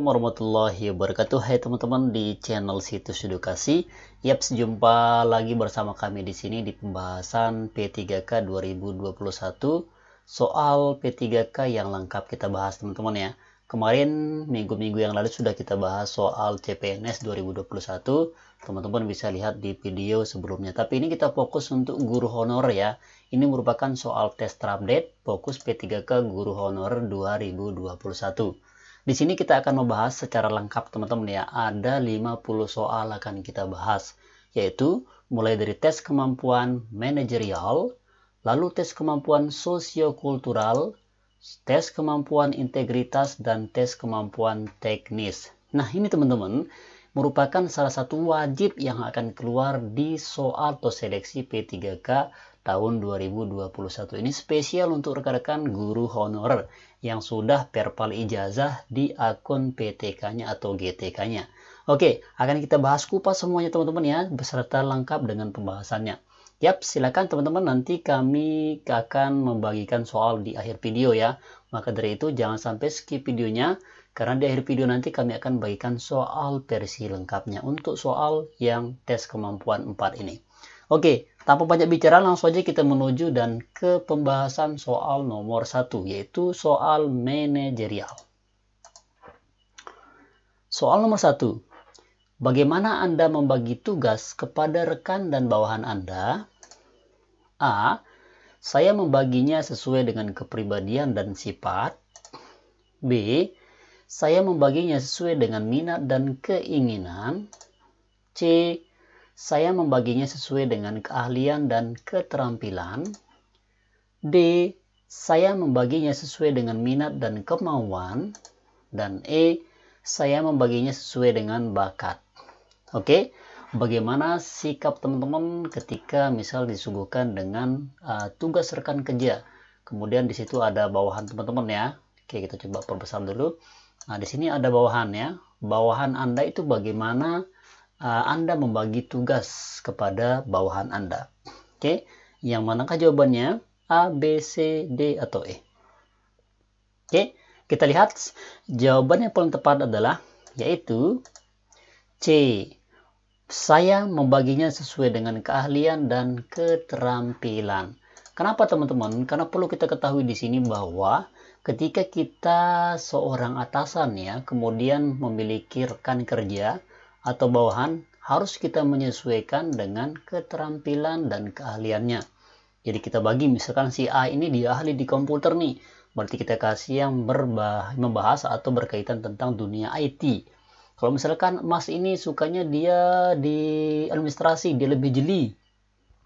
Assalamualaikum warahmatullahi wabarakatuh Hai teman-teman di channel situs edukasi Yap, jumpa lagi bersama kami di sini di pembahasan P3K 2021 Soal P3K yang lengkap kita bahas teman-teman ya Kemarin minggu-minggu yang lalu sudah kita bahas soal CPNS 2021 Teman-teman bisa lihat di video sebelumnya Tapi ini kita fokus untuk guru honor ya Ini merupakan soal tes terupdate fokus P3K guru honor 2021 di sini kita akan membahas secara lengkap teman-teman ya. Ada 50 soal akan kita bahas, yaitu mulai dari tes kemampuan manajerial, lalu tes kemampuan sosiokultural, tes kemampuan integritas, dan tes kemampuan teknis. Nah ini teman-teman, merupakan salah satu wajib yang akan keluar di soal atau seleksi P3K tahun 2021 ini spesial untuk rekan-rekan guru honorer yang sudah verbal ijazah di akun PTK-nya atau GTK-nya. Oke, akan kita bahas kupas semuanya teman-teman ya, beserta lengkap dengan pembahasannya. Yap, silakan teman-teman nanti kami akan membagikan soal di akhir video ya. Maka dari itu jangan sampai skip videonya, karena di akhir video nanti kami akan bagikan soal versi lengkapnya untuk soal yang tes kemampuan 4 ini. Oke, tanpa banyak bicara, langsung saja kita menuju dan ke pembahasan soal nomor satu, yaitu soal manajerial. Soal nomor satu, bagaimana Anda membagi tugas kepada rekan dan bawahan Anda? A. Saya membaginya sesuai dengan kepribadian dan sifat. B. Saya membaginya sesuai dengan minat dan keinginan. C saya membaginya sesuai dengan keahlian dan keterampilan. D. Saya membaginya sesuai dengan minat dan kemauan. Dan E. Saya membaginya sesuai dengan bakat. Oke, bagaimana sikap teman-teman ketika misal disuguhkan dengan uh, tugas rekan kerja? Kemudian di situ ada bawahan teman-teman ya. Oke, kita coba perbesar dulu. Nah, di sini ada bawahan ya. Bawahan Anda itu bagaimana uh, Anda membagi tugas kepada bawahan Anda. Oke, okay? yang manakah jawabannya? A, B, C, D, atau E? Oke, okay? kita lihat jawabannya yang paling tepat adalah yaitu C. Saya membaginya sesuai dengan keahlian dan keterampilan. Kenapa teman-teman? Karena perlu kita ketahui di sini bahwa ketika kita seorang atasan ya, kemudian memiliki rekan kerja, atau bawahan harus kita menyesuaikan dengan keterampilan dan keahliannya. Jadi kita bagi misalkan si A ini dia ahli di komputer nih, berarti kita kasih yang berbah membahas atau berkaitan tentang dunia IT. Kalau misalkan Mas ini sukanya dia di administrasi, dia lebih jeli,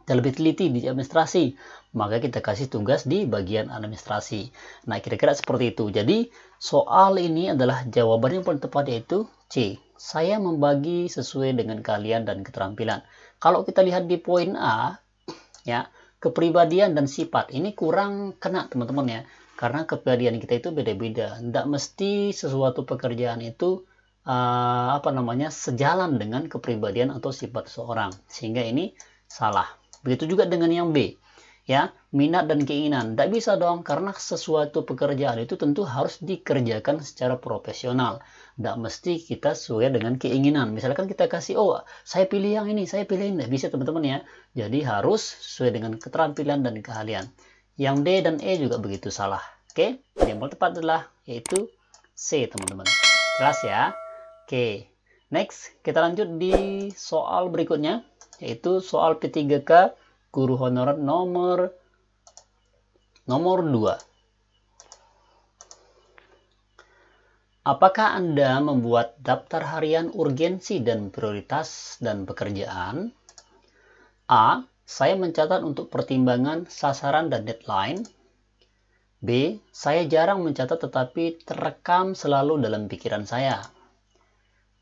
dia lebih teliti di administrasi, maka kita kasih tugas di bagian administrasi. Nah, kira-kira seperti itu. Jadi, soal ini adalah jawaban yang paling tepat yaitu C saya membagi sesuai dengan kalian dan keterampilan. Kalau kita lihat di poin A, ya, kepribadian dan sifat ini kurang kena teman-teman ya. Karena kepribadian kita itu beda-beda. Tidak mesti sesuatu pekerjaan itu uh, apa namanya sejalan dengan kepribadian atau sifat seorang. Sehingga ini salah. Begitu juga dengan yang B. Ya, minat dan keinginan. Tidak bisa dong karena sesuatu pekerjaan itu tentu harus dikerjakan secara profesional tidak mesti kita sesuai dengan keinginan. Misalkan kita kasih, oh saya pilih yang ini, saya pilih ini. Bisa teman-teman ya. Jadi harus sesuai dengan keterampilan dan keahlian. Yang D dan E juga begitu salah. Oke, yang paling tepat adalah yaitu C teman-teman. Jelas ya? Oke, next kita lanjut di soal berikutnya. Yaitu soal P3K guru honorer nomor nomor 2. Apakah Anda membuat daftar harian urgensi dan prioritas dan pekerjaan? A. Saya mencatat untuk pertimbangan sasaran dan deadline. B. Saya jarang mencatat tetapi terekam selalu dalam pikiran saya.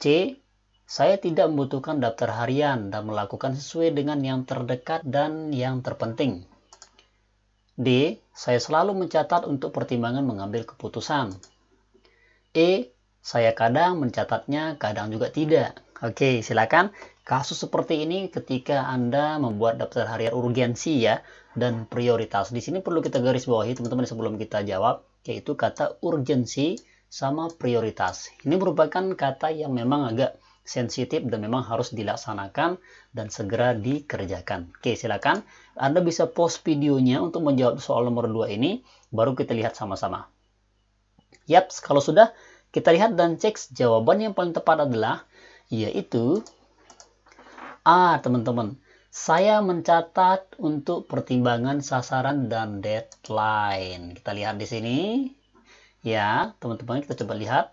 C. Saya tidak membutuhkan daftar harian dan melakukan sesuai dengan yang terdekat dan yang terpenting. D. Saya selalu mencatat untuk pertimbangan mengambil keputusan. E, saya kadang mencatatnya, kadang juga tidak. Oke, silakan. Kasus seperti ini ketika Anda membuat daftar harian urgensi ya dan prioritas. Di sini perlu kita garis bawahi teman-teman sebelum kita jawab yaitu kata urgensi sama prioritas. Ini merupakan kata yang memang agak sensitif dan memang harus dilaksanakan dan segera dikerjakan. Oke, silakan. Anda bisa post videonya untuk menjawab soal nomor 2 ini, baru kita lihat sama-sama. Yaps, kalau sudah kita lihat dan cek jawaban yang paling tepat adalah yaitu A, teman-teman. Saya mencatat untuk pertimbangan sasaran dan deadline. Kita lihat di sini. Ya, teman-teman kita coba lihat.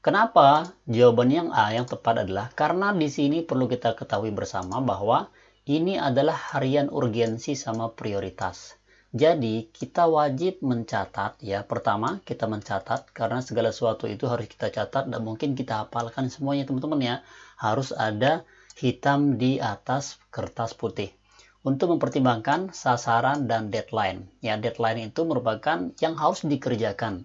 Kenapa jawaban yang A yang tepat adalah karena di sini perlu kita ketahui bersama bahwa ini adalah harian urgensi sama prioritas. Jadi kita wajib mencatat ya. Pertama kita mencatat karena segala sesuatu itu harus kita catat dan mungkin kita hafalkan semuanya teman-teman ya. Harus ada hitam di atas kertas putih. Untuk mempertimbangkan sasaran dan deadline. Ya deadline itu merupakan yang harus dikerjakan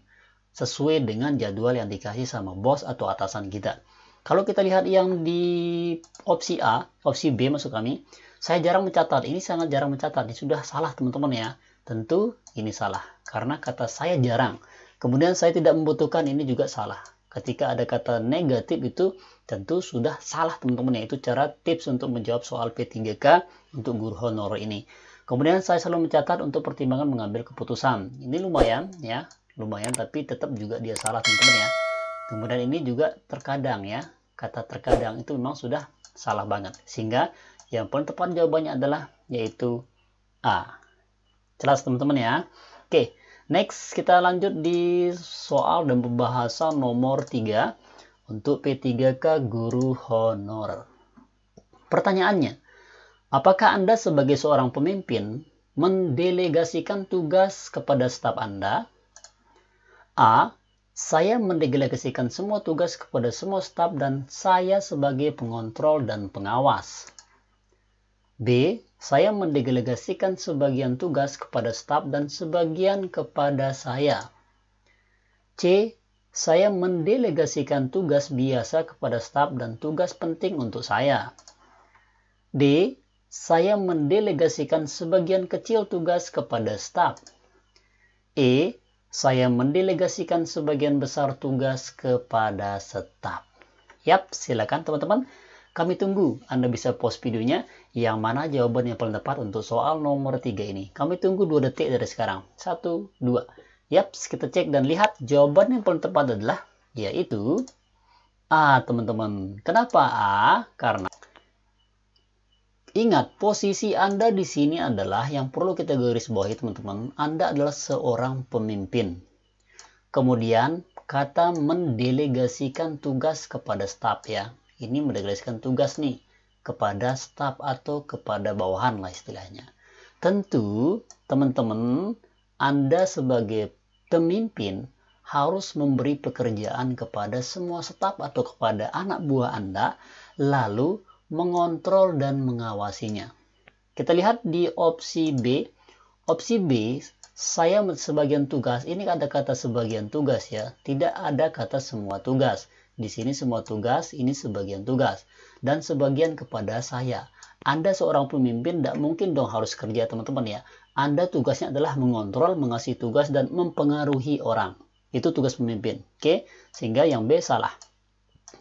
sesuai dengan jadwal yang dikasih sama bos atau atasan kita. Kalau kita lihat yang di opsi A, opsi B masuk kami, saya jarang mencatat. Ini sangat jarang mencatat. Ini sudah salah teman-teman ya. Tentu ini salah, karena kata saya jarang. Kemudian saya tidak membutuhkan ini juga salah. Ketika ada kata negatif itu tentu sudah salah teman-teman ya. Itu cara tips untuk menjawab soal P3K untuk guru honorer ini. Kemudian saya selalu mencatat untuk pertimbangan mengambil keputusan. Ini lumayan ya, lumayan tapi tetap juga dia salah teman-teman ya. Kemudian ini juga terkadang ya, kata terkadang itu memang sudah salah banget. Sehingga yang paling tepat jawabannya adalah yaitu A. Jelas teman-teman ya. Oke, next kita lanjut di soal dan pembahasan nomor 3 untuk P3K guru honor. Pertanyaannya, apakah Anda sebagai seorang pemimpin mendelegasikan tugas kepada staf Anda? A. Saya mendelegasikan semua tugas kepada semua staf dan saya sebagai pengontrol dan pengawas. B. Saya mendelegasikan sebagian tugas kepada staf dan sebagian kepada saya. C. Saya mendelegasikan tugas biasa kepada staf dan tugas penting untuk saya. D. Saya mendelegasikan sebagian kecil tugas kepada staf. E. Saya mendelegasikan sebagian besar tugas kepada staf. Yap, silakan teman-teman. Kami tunggu Anda bisa post videonya yang mana jawaban yang paling tepat untuk soal nomor 3 ini. Kami tunggu 2 detik dari sekarang. 1, 2. Yaps, kita cek dan lihat jawaban yang paling tepat adalah yaitu A, teman-teman. Kenapa A? Karena Ingat, posisi Anda di sini adalah yang perlu kita garis bawahi teman-teman. Anda adalah seorang pemimpin. Kemudian, kata mendelegasikan tugas kepada staf ya ini mendelegasikan tugas nih kepada staf atau kepada bawahan lah istilahnya. Tentu teman-teman Anda sebagai pemimpin harus memberi pekerjaan kepada semua staf atau kepada anak buah Anda lalu mengontrol dan mengawasinya. Kita lihat di opsi B. Opsi B saya sebagian tugas ini ada kata sebagian tugas ya, tidak ada kata semua tugas. Di sini semua tugas, ini sebagian tugas. Dan sebagian kepada saya. Anda seorang pemimpin tidak mungkin dong harus kerja teman-teman ya. Anda tugasnya adalah mengontrol, mengasih tugas, dan mempengaruhi orang. Itu tugas pemimpin. Oke? Sehingga yang B salah.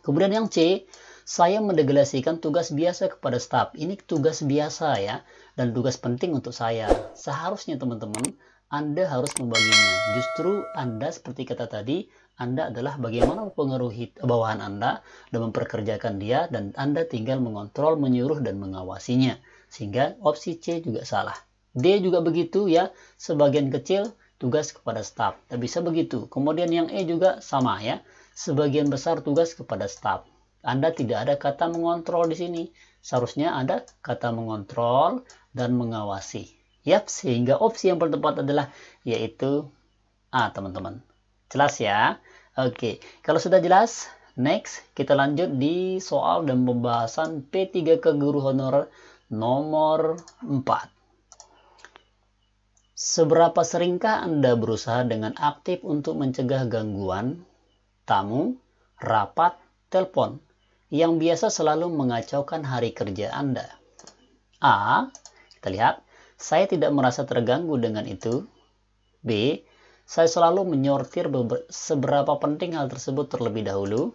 Kemudian yang C, saya mendeglasikan tugas biasa kepada staf. Ini tugas biasa ya, dan tugas penting untuk saya. Seharusnya teman-teman, Anda harus membaginya. Justru Anda seperti kata tadi, anda adalah bagaimana mempengaruhi bawahan Anda dan memperkerjakan dia dan Anda tinggal mengontrol, menyuruh, dan mengawasinya. Sehingga opsi C juga salah. D juga begitu ya, sebagian kecil tugas kepada staff. Tak bisa begitu. Kemudian yang E juga sama ya, sebagian besar tugas kepada staff. Anda tidak ada kata mengontrol di sini. Seharusnya ada kata mengontrol dan mengawasi. Yap, sehingga opsi yang bertepat adalah yaitu A, teman-teman. Jelas ya? Oke, kalau sudah jelas, next kita lanjut di soal dan pembahasan P3 ke guru honor nomor 4. Seberapa seringkah Anda berusaha dengan aktif untuk mencegah gangguan, tamu, rapat, telepon yang biasa selalu mengacaukan hari kerja Anda? A. Kita lihat, saya tidak merasa terganggu dengan itu. B. Saya selalu menyortir seberapa penting hal tersebut terlebih dahulu.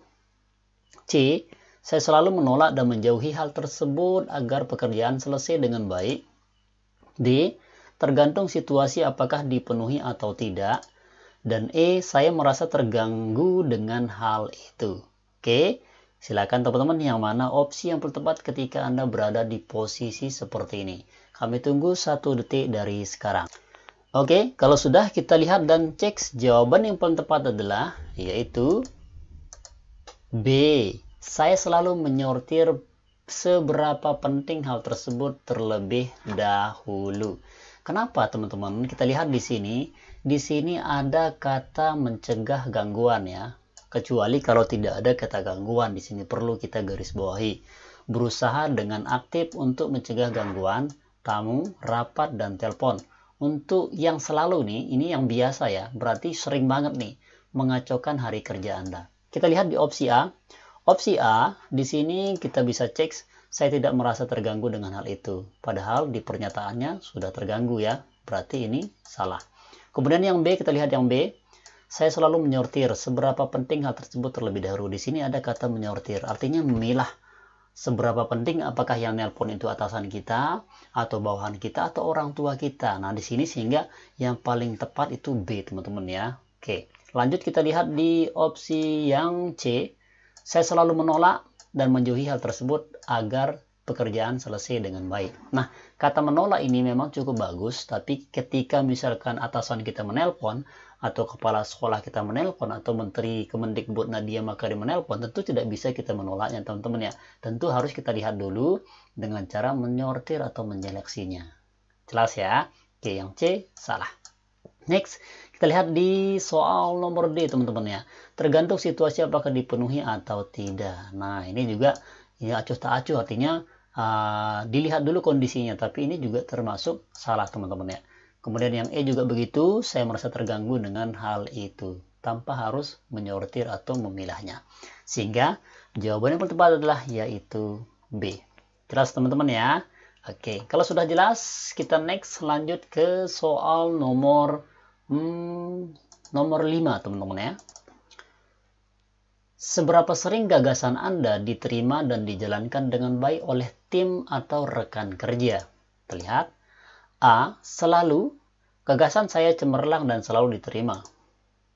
C. Saya selalu menolak dan menjauhi hal tersebut agar pekerjaan selesai dengan baik. D. Tergantung situasi apakah dipenuhi atau tidak. Dan E. Saya merasa terganggu dengan hal itu. Oke, silakan teman-teman yang mana opsi yang tepat ketika Anda berada di posisi seperti ini. Kami tunggu satu detik dari sekarang. Oke, kalau sudah kita lihat dan cek jawaban yang paling tepat adalah yaitu B. Saya selalu menyortir seberapa penting hal tersebut terlebih dahulu. Kenapa teman-teman? Kita lihat di sini. Di sini ada kata mencegah gangguan ya. Kecuali kalau tidak ada kata gangguan di sini perlu kita garis bawahi. Berusaha dengan aktif untuk mencegah gangguan, tamu, rapat, dan telepon untuk yang selalu nih, ini yang biasa ya, berarti sering banget nih mengacaukan hari kerja Anda. Kita lihat di opsi A. Opsi A, di sini kita bisa cek saya tidak merasa terganggu dengan hal itu. Padahal di pernyataannya sudah terganggu ya, berarti ini salah. Kemudian yang B, kita lihat yang B. Saya selalu menyortir seberapa penting hal tersebut terlebih dahulu. Di sini ada kata menyortir, artinya memilah seberapa penting apakah yang nelpon itu atasan kita atau bawahan kita atau orang tua kita. Nah, di sini sehingga yang paling tepat itu B, teman-teman ya. Oke, lanjut kita lihat di opsi yang C. Saya selalu menolak dan menjauhi hal tersebut agar pekerjaan selesai dengan baik. Nah, kata menolak ini memang cukup bagus, tapi ketika misalkan atasan kita menelpon, atau kepala sekolah kita menelpon atau menteri Kemendikbud Nadia Makarim menelpon tentu tidak bisa kita menolaknya teman-teman ya tentu harus kita lihat dulu dengan cara menyortir atau menyeleksinya jelas ya oke yang C salah next kita lihat di soal nomor D teman-teman ya tergantung situasi apakah dipenuhi atau tidak nah ini juga ya acuh tak acuh artinya uh, dilihat dulu kondisinya tapi ini juga termasuk salah teman-teman ya Kemudian yang E juga begitu, saya merasa terganggu dengan hal itu tanpa harus menyortir atau memilahnya. Sehingga jawaban yang tepat adalah yaitu B. Jelas teman-teman ya? Oke, kalau sudah jelas, kita next lanjut ke soal nomor hmm, nomor 5 teman-teman ya. Seberapa sering gagasan Anda diterima dan dijalankan dengan baik oleh tim atau rekan kerja? Terlihat A. Selalu gagasan saya cemerlang dan selalu diterima.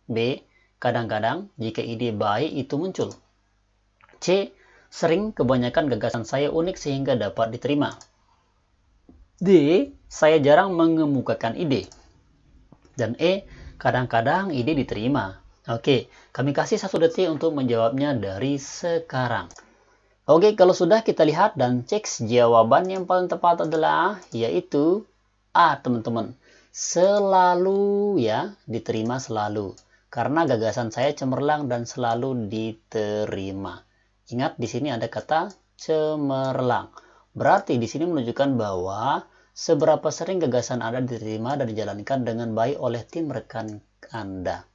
B. Kadang-kadang jika ide baik itu muncul. C. Sering kebanyakan gagasan saya unik sehingga dapat diterima. D. Saya jarang mengemukakan ide. Dan E. Kadang-kadang ide diterima. Oke, kami kasih satu detik untuk menjawabnya dari sekarang. Oke, kalau sudah kita lihat dan cek jawaban yang paling tepat adalah yaitu A teman-teman selalu ya diterima selalu karena gagasan saya cemerlang dan selalu diterima ingat di sini ada kata cemerlang berarti di sini menunjukkan bahwa seberapa sering gagasan Anda diterima dan dijalankan dengan baik oleh tim rekan Anda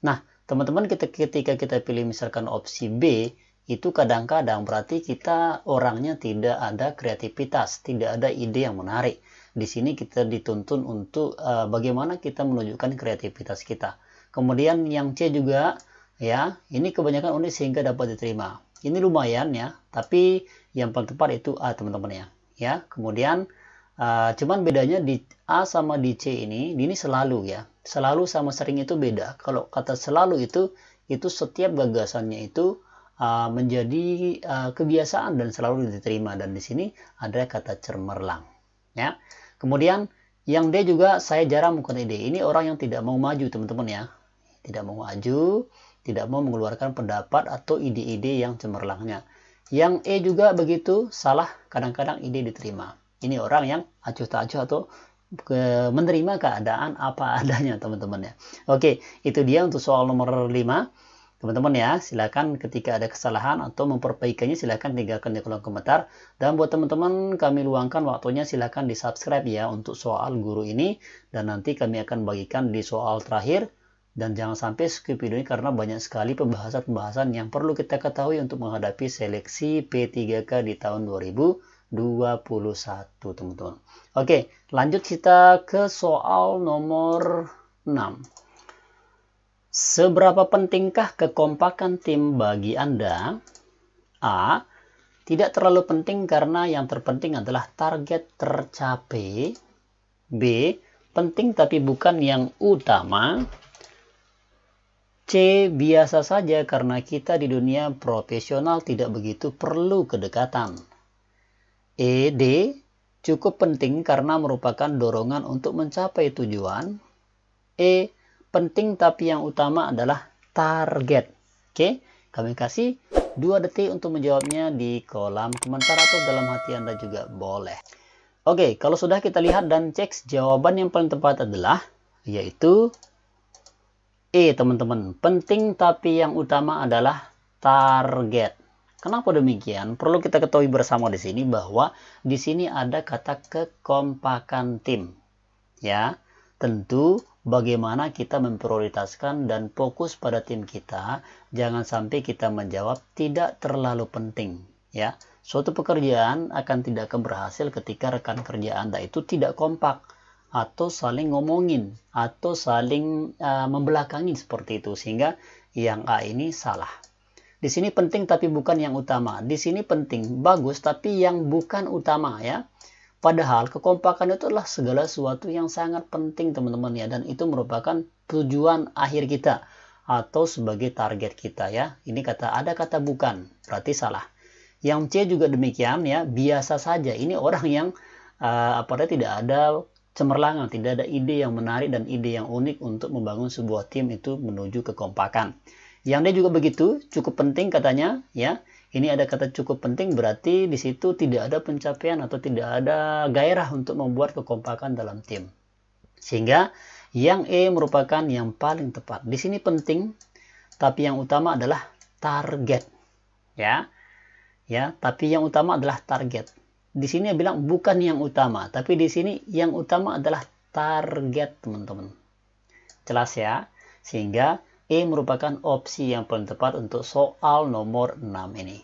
nah teman-teman kita ketika kita pilih misalkan opsi B itu kadang-kadang berarti kita orangnya tidak ada kreativitas, tidak ada ide yang menarik di sini kita dituntun untuk uh, bagaimana kita menunjukkan kreativitas kita. Kemudian yang C juga ya, ini kebanyakan unik sehingga dapat diterima. Ini lumayan ya, tapi yang paling tepat itu A teman-teman ya. Ya, kemudian uh, cuman bedanya di A sama di C ini, ini selalu ya. Selalu sama sering itu beda. Kalau kata selalu itu itu setiap gagasannya itu uh, menjadi uh, kebiasaan dan selalu diterima dan di sini ada kata cemerlang ya Kemudian yang D juga saya jarang menggunakan ide. Ini orang yang tidak mau maju teman-teman ya. Tidak mau maju, tidak mau mengeluarkan pendapat atau ide-ide yang cemerlangnya. Yang E juga begitu, salah kadang-kadang ide diterima. Ini orang yang acuh tak acuh atau menerima keadaan apa adanya teman-teman ya. Oke, itu dia untuk soal nomor 5 teman-teman ya silakan ketika ada kesalahan atau memperbaikinya silakan tinggalkan di kolom komentar dan buat teman-teman kami luangkan waktunya silakan di subscribe ya untuk soal guru ini dan nanti kami akan bagikan di soal terakhir dan jangan sampai skip video ini karena banyak sekali pembahasan-pembahasan yang perlu kita ketahui untuk menghadapi seleksi P3K di tahun 2021 teman-teman. Oke, lanjut kita ke soal nomor 6. Seberapa pentingkah kekompakan tim bagi Anda? A. Tidak terlalu penting karena yang terpenting adalah target tercapai. B. Penting tapi bukan yang utama. C. Biasa saja karena kita di dunia profesional tidak begitu perlu kedekatan. E. D. Cukup penting karena merupakan dorongan untuk mencapai tujuan. E penting tapi yang utama adalah target. Oke, kami kasih 2 detik untuk menjawabnya di kolom komentar atau dalam hati Anda juga boleh. Oke, kalau sudah kita lihat dan cek jawaban yang paling tepat adalah yaitu E, teman-teman. Penting tapi yang utama adalah target. Kenapa demikian? Perlu kita ketahui bersama di sini bahwa di sini ada kata kekompakan tim. Ya, tentu bagaimana kita memprioritaskan dan fokus pada tim kita. Jangan sampai kita menjawab tidak terlalu penting, ya. Suatu pekerjaan akan tidak akan berhasil ketika rekan kerja Anda itu tidak kompak atau saling ngomongin atau saling uh, eh, membelakangi seperti itu sehingga yang A ini salah. Di sini penting tapi bukan yang utama. Di sini penting, bagus tapi yang bukan utama ya. Padahal kekompakan itu adalah segala sesuatu yang sangat penting teman-teman ya dan itu merupakan tujuan akhir kita atau sebagai target kita ya. Ini kata ada kata bukan, berarti salah. Yang C juga demikian ya, biasa saja. Ini orang yang uh, apa tidak ada cemerlangan, tidak ada ide yang menarik dan ide yang unik untuk membangun sebuah tim itu menuju kekompakan. Yang D juga begitu, cukup penting katanya ya ini ada kata cukup penting berarti di situ tidak ada pencapaian atau tidak ada gairah untuk membuat kekompakan dalam tim. Sehingga yang E merupakan yang paling tepat. Di sini penting, tapi yang utama adalah target. Ya. Ya, tapi yang utama adalah target. Di sini bilang bukan yang utama, tapi di sini yang utama adalah target, teman-teman. Jelas ya? Sehingga E merupakan opsi yang paling tepat untuk soal nomor 6 ini.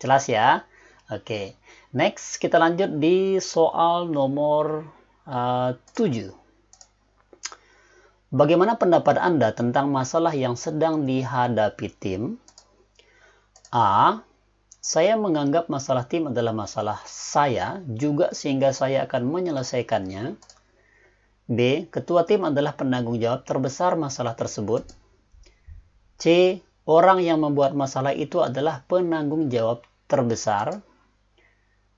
Jelas ya? Oke. Next, kita lanjut di soal nomor eh, uh, 7. Bagaimana pendapat Anda tentang masalah yang sedang dihadapi tim? A. Saya menganggap masalah tim adalah masalah saya juga sehingga saya akan menyelesaikannya. B. Ketua tim adalah penanggung jawab terbesar masalah tersebut. C. Orang yang membuat masalah itu adalah penanggung jawab terbesar.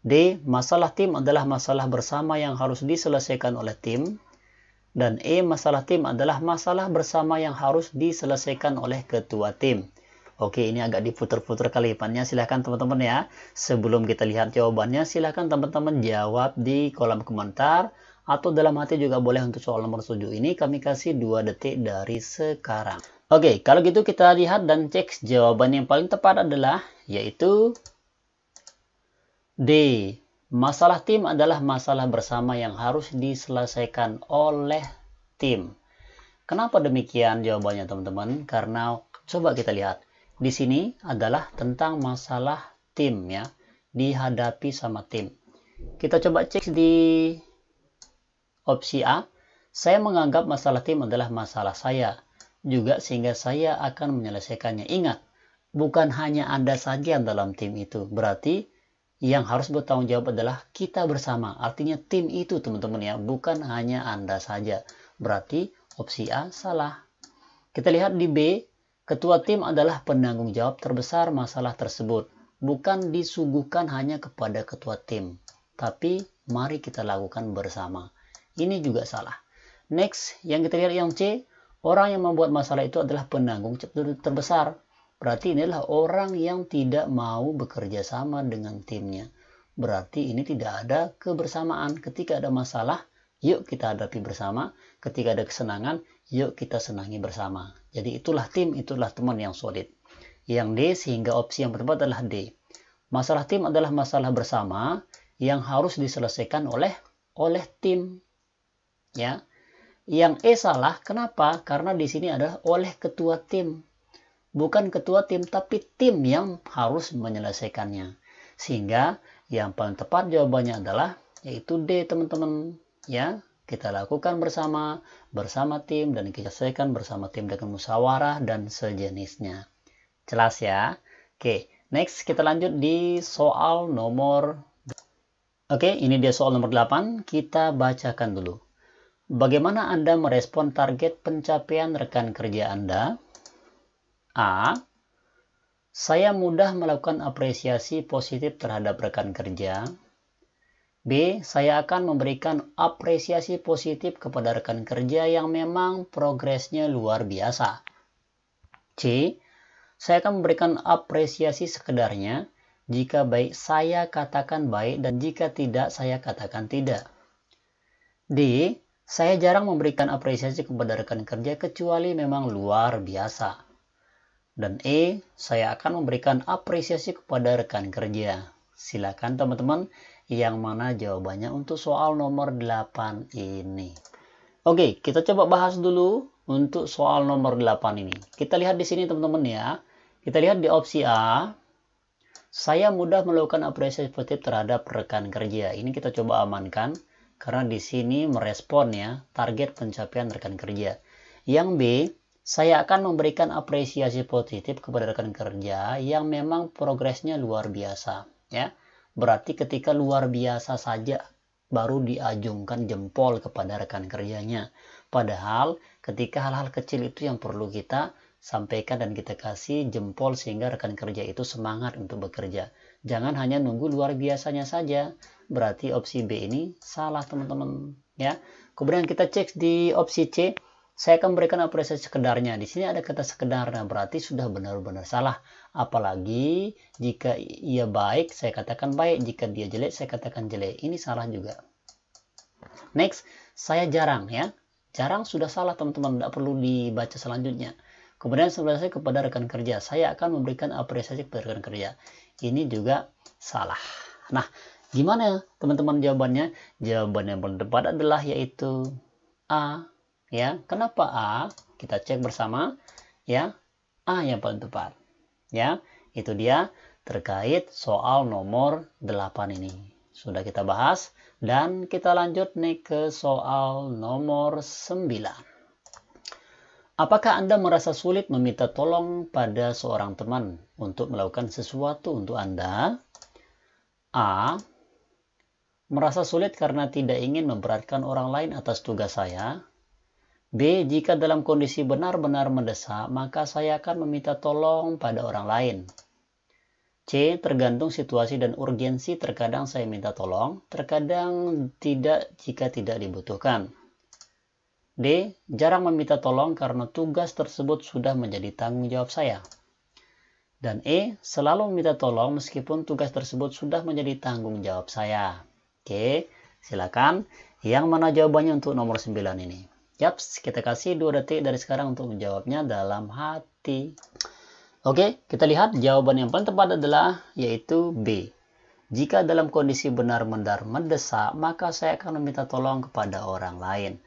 D. Masalah tim adalah masalah bersama yang harus diselesaikan oleh tim. Dan E. Masalah tim adalah masalah bersama yang harus diselesaikan oleh ketua tim. Oke, ini agak diputer-puter kalipannya. Silahkan teman-teman ya. Sebelum kita lihat jawabannya, silahkan teman-teman jawab di kolom komentar. Atau dalam hati juga boleh untuk soal nomor 7 ini kami kasih dua detik dari sekarang. Oke, kalau gitu kita lihat dan cek jawaban yang paling tepat adalah yaitu D. Masalah tim adalah masalah bersama yang harus diselesaikan oleh tim. Kenapa demikian jawabannya teman-teman? Karena coba kita lihat. Di sini adalah tentang masalah tim ya, dihadapi sama tim. Kita coba cek di opsi A. Saya menganggap masalah tim adalah masalah saya juga sehingga saya akan menyelesaikannya. Ingat, bukan hanya Anda saja dalam tim itu. Berarti yang harus bertanggung jawab adalah kita bersama. Artinya tim itu teman-teman ya, bukan hanya Anda saja. Berarti opsi A salah. Kita lihat di B, ketua tim adalah penanggung jawab terbesar masalah tersebut. Bukan disuguhkan hanya kepada ketua tim, tapi mari kita lakukan bersama. Ini juga salah. Next, yang kita lihat yang C, Orang yang membuat masalah itu adalah penanggung terbesar. Berarti inilah orang yang tidak mau bekerja sama dengan timnya. Berarti ini tidak ada kebersamaan. Ketika ada masalah, yuk kita hadapi bersama. Ketika ada kesenangan, yuk kita senangi bersama. Jadi itulah tim, itulah teman yang solid. Yang D sehingga opsi yang berbuat adalah D. Masalah tim adalah masalah bersama yang harus diselesaikan oleh oleh tim. Ya. Yang E salah, kenapa? Karena di sini adalah oleh ketua tim. Bukan ketua tim, tapi tim yang harus menyelesaikannya. Sehingga yang paling tepat jawabannya adalah yaitu D, teman-teman. Ya, kita lakukan bersama, bersama tim, dan kita selesaikan bersama tim dengan musyawarah dan sejenisnya. Jelas ya? Oke, next kita lanjut di soal nomor... Oke, ini dia soal nomor 8. Kita bacakan dulu. Bagaimana Anda merespon target pencapaian rekan kerja Anda? A. Saya mudah melakukan apresiasi positif terhadap rekan kerja. B. Saya akan memberikan apresiasi positif kepada rekan kerja yang memang progresnya luar biasa. C. Saya akan memberikan apresiasi sekedarnya jika baik saya katakan baik dan jika tidak saya katakan tidak. D saya jarang memberikan apresiasi kepada rekan kerja kecuali memang luar biasa. Dan E, saya akan memberikan apresiasi kepada rekan kerja. Silakan teman-teman yang mana jawabannya untuk soal nomor 8 ini. Oke, kita coba bahas dulu untuk soal nomor 8 ini. Kita lihat di sini teman-teman ya. Kita lihat di opsi A. Saya mudah melakukan apresiasi positif terhadap rekan kerja. Ini kita coba amankan karena di sini merespon ya target pencapaian rekan kerja. Yang B, saya akan memberikan apresiasi positif kepada rekan kerja yang memang progresnya luar biasa ya. Berarti ketika luar biasa saja baru diajungkan jempol kepada rekan kerjanya. Padahal ketika hal-hal kecil itu yang perlu kita sampaikan dan kita kasih jempol sehingga rekan kerja itu semangat untuk bekerja. Jangan hanya nunggu luar biasanya saja, berarti opsi B ini salah teman-teman ya kemudian kita cek di opsi C saya akan memberikan apresiasi sekedarnya di sini ada kata sekedarnya berarti sudah benar-benar salah apalagi jika ia baik saya katakan baik jika dia jelek saya katakan jelek ini salah juga next saya jarang ya jarang sudah salah teman-teman tidak perlu dibaca selanjutnya kemudian sebenarnya saya kepada rekan kerja saya akan memberikan apresiasi kepada rekan kerja ini juga salah nah Gimana teman-teman jawabannya? Jawaban yang paling tepat adalah yaitu A. Ya, kenapa A? Kita cek bersama. Ya, A yang paling tepat. Ya, itu dia terkait soal nomor 8 ini. Sudah kita bahas dan kita lanjut nih ke soal nomor 9. Apakah Anda merasa sulit meminta tolong pada seorang teman untuk melakukan sesuatu untuk Anda? A. Merasa sulit karena tidak ingin memberatkan orang lain atas tugas saya. B. Jika dalam kondisi benar-benar mendesak, maka saya akan meminta tolong pada orang lain. C. Tergantung situasi dan urgensi, terkadang saya minta tolong, terkadang tidak jika tidak dibutuhkan. D. Jarang meminta tolong karena tugas tersebut sudah menjadi tanggung jawab saya. Dan E. Selalu meminta tolong meskipun tugas tersebut sudah menjadi tanggung jawab saya. Oke, silakan. Yang mana jawabannya untuk nomor 9 ini? Yap, kita kasih 2 detik dari sekarang untuk menjawabnya dalam hati. Oke, kita lihat jawaban yang paling tepat adalah yaitu B. Jika dalam kondisi benar-benar mendesak, maka saya akan meminta tolong kepada orang lain.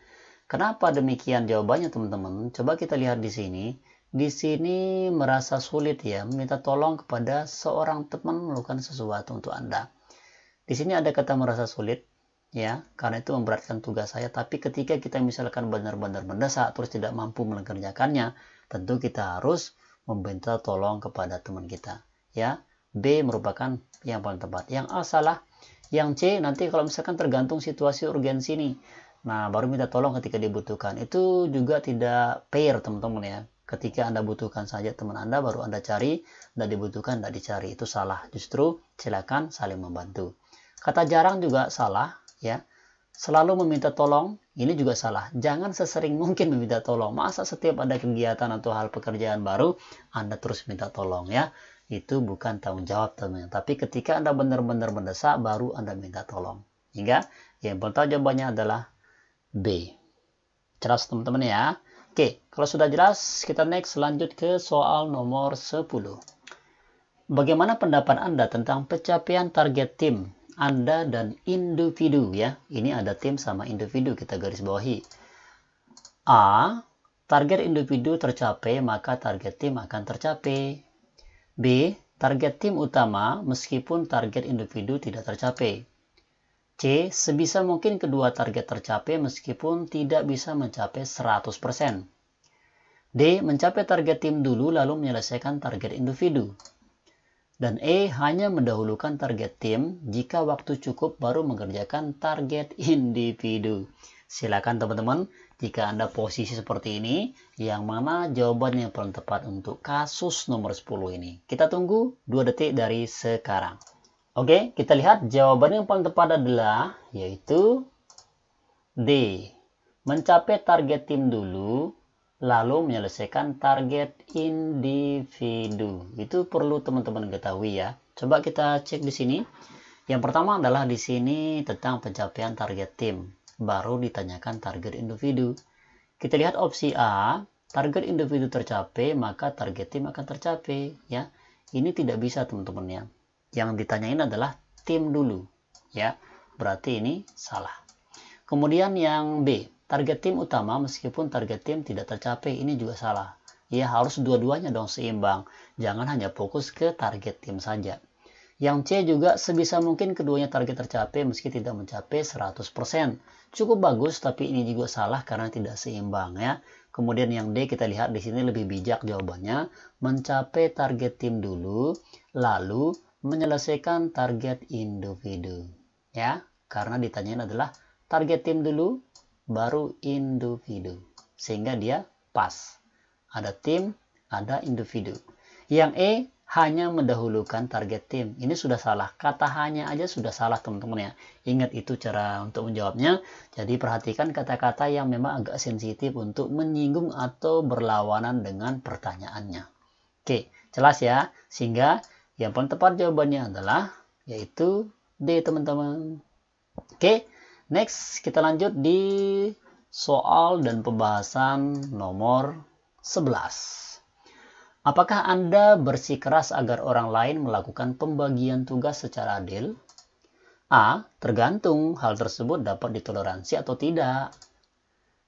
Kenapa demikian jawabannya, teman-teman? Coba kita lihat di sini. Di sini merasa sulit ya, meminta tolong kepada seorang teman melakukan sesuatu untuk Anda. Di sini ada kata merasa sulit, ya, karena itu memberatkan tugas saya. Tapi ketika kita misalkan benar-benar mendesak terus tidak mampu mengerjakannya, tentu kita harus meminta tolong kepada teman kita, ya. B merupakan yang paling tepat. Yang A salah. Yang C nanti kalau misalkan tergantung situasi urgensi nih. Nah, baru minta tolong ketika dibutuhkan. Itu juga tidak fair, teman-teman ya ketika Anda butuhkan saja teman Anda baru Anda cari dan dibutuhkan tidak dicari itu salah justru silakan saling membantu Kata jarang juga salah, ya. Selalu meminta tolong, ini juga salah. Jangan sesering mungkin meminta tolong. Masa setiap ada kegiatan atau hal pekerjaan baru, Anda terus minta tolong ya. Itu bukan tanggung jawab teman. teman Tapi ketika Anda benar-benar mendesak, baru Anda minta tolong. Hingga yang pertama jawabannya adalah B. Jelas teman-teman ya. Oke, kalau sudah jelas, kita next lanjut ke soal nomor 10. Bagaimana pendapat Anda tentang pencapaian target tim anda dan individu ya. Ini ada tim sama individu kita garis bawahi. A. Target individu tercapai maka target tim akan tercapai. B. Target tim utama meskipun target individu tidak tercapai. C. Sebisa mungkin kedua target tercapai meskipun tidak bisa mencapai 100%. D. Mencapai target tim dulu lalu menyelesaikan target individu. Dan E hanya mendahulukan target tim jika waktu cukup baru mengerjakan target individu. Silakan teman-teman, jika Anda posisi seperti ini, yang mana jawaban yang paling tepat untuk kasus nomor 10 ini. Kita tunggu 2 detik dari sekarang. Oke, kita lihat jawaban yang paling tepat adalah yaitu D. Mencapai target tim dulu, lalu menyelesaikan target individu. Itu perlu teman-teman ketahui ya. Coba kita cek di sini. Yang pertama adalah di sini tentang pencapaian target tim. Baru ditanyakan target individu. Kita lihat opsi A, target individu tercapai, maka target tim akan tercapai, ya. Ini tidak bisa, teman-teman ya. Yang ditanyain adalah tim dulu, ya. Berarti ini salah. Kemudian yang B, Target tim utama meskipun target tim tidak tercapai ini juga salah. Ya harus dua-duanya dong seimbang. Jangan hanya fokus ke target tim saja. Yang C juga sebisa mungkin keduanya target tercapai meski tidak mencapai 100%. Cukup bagus tapi ini juga salah karena tidak seimbang ya. Kemudian yang D kita lihat di sini lebih bijak jawabannya. Mencapai target tim dulu, lalu menyelesaikan target individu. Ya, karena ditanyain adalah target tim dulu, baru individu. Sehingga dia pas. Ada tim, ada individu. Yang E hanya mendahulukan target tim. Ini sudah salah. Kata hanya aja sudah salah teman-teman ya. Ingat itu cara untuk menjawabnya. Jadi perhatikan kata-kata yang memang agak sensitif untuk menyinggung atau berlawanan dengan pertanyaannya. Oke, jelas ya. Sehingga yang paling tepat jawabannya adalah yaitu D teman-teman. Oke, Next, kita lanjut di soal dan pembahasan nomor 11. Apakah Anda bersikeras agar orang lain melakukan pembagian tugas secara adil? A. Tergantung hal tersebut dapat ditoleransi atau tidak.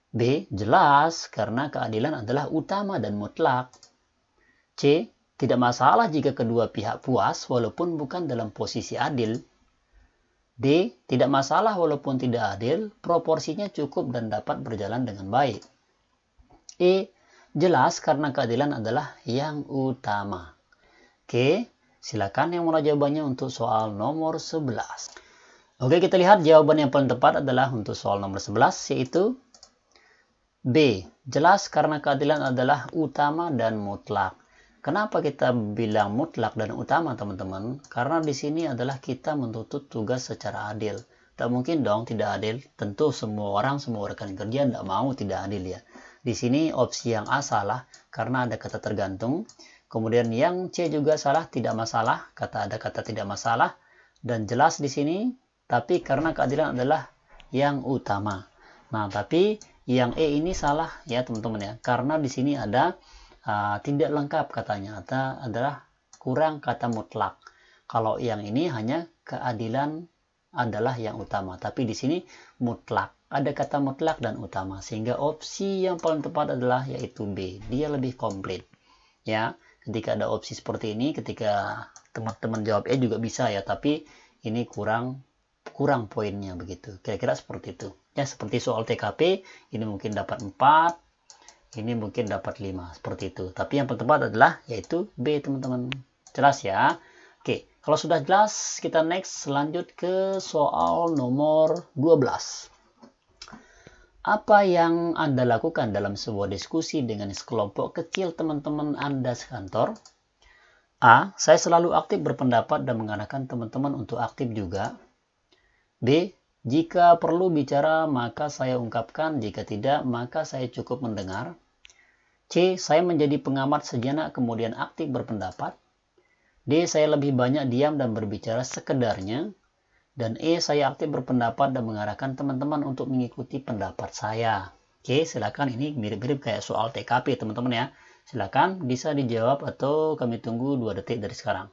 B. Jelas karena keadilan adalah utama dan mutlak. C. Tidak masalah jika kedua pihak puas walaupun bukan dalam posisi adil. D. Tidak masalah walaupun tidak adil, proporsinya cukup dan dapat berjalan dengan baik. E. Jelas karena keadilan adalah yang utama. Oke, silakan yang mau jawabannya untuk soal nomor 11. Oke, kita lihat jawaban yang paling tepat adalah untuk soal nomor 11, yaitu B. Jelas karena keadilan adalah utama dan mutlak. Kenapa kita bilang mutlak dan utama, teman-teman? Karena di sini adalah kita menuntut tugas secara adil. Tak mungkin dong tidak adil. Tentu semua orang, semua rekan kerja tidak mau tidak adil ya. Di sini opsi yang A salah karena ada kata tergantung. Kemudian yang C juga salah, tidak masalah. Kata ada kata tidak masalah. Dan jelas di sini, tapi karena keadilan adalah yang utama. Nah, tapi yang E ini salah ya teman-teman ya. Karena di sini ada uh, tidak lengkap katanya atau adalah kurang kata mutlak. Kalau yang ini hanya keadilan adalah yang utama, tapi di sini mutlak. Ada kata mutlak dan utama sehingga opsi yang paling tepat adalah yaitu B. Dia lebih komplit. Ya, ketika ada opsi seperti ini ketika teman-teman jawab E juga bisa ya, tapi ini kurang kurang poinnya begitu. Kira-kira seperti itu. Ya, seperti soal TKP, ini mungkin dapat 4, ini mungkin dapat 5 seperti itu tapi yang tepat adalah yaitu B teman-teman jelas ya Oke kalau sudah jelas kita next lanjut ke soal nomor 12 apa yang Anda lakukan dalam sebuah diskusi dengan sekelompok kecil teman-teman Anda sekantor? A. Saya selalu aktif berpendapat dan mengarahkan teman-teman untuk aktif juga. B. Jika perlu bicara, maka saya ungkapkan. Jika tidak, maka saya cukup mendengar. C. Saya menjadi pengamat sejenak kemudian aktif berpendapat. D. Saya lebih banyak diam dan berbicara sekedarnya. Dan E. Saya aktif berpendapat dan mengarahkan teman-teman untuk mengikuti pendapat saya. Oke, silakan ini mirip-mirip kayak soal TKP teman-teman ya. Silakan bisa dijawab atau kami tunggu dua detik dari sekarang.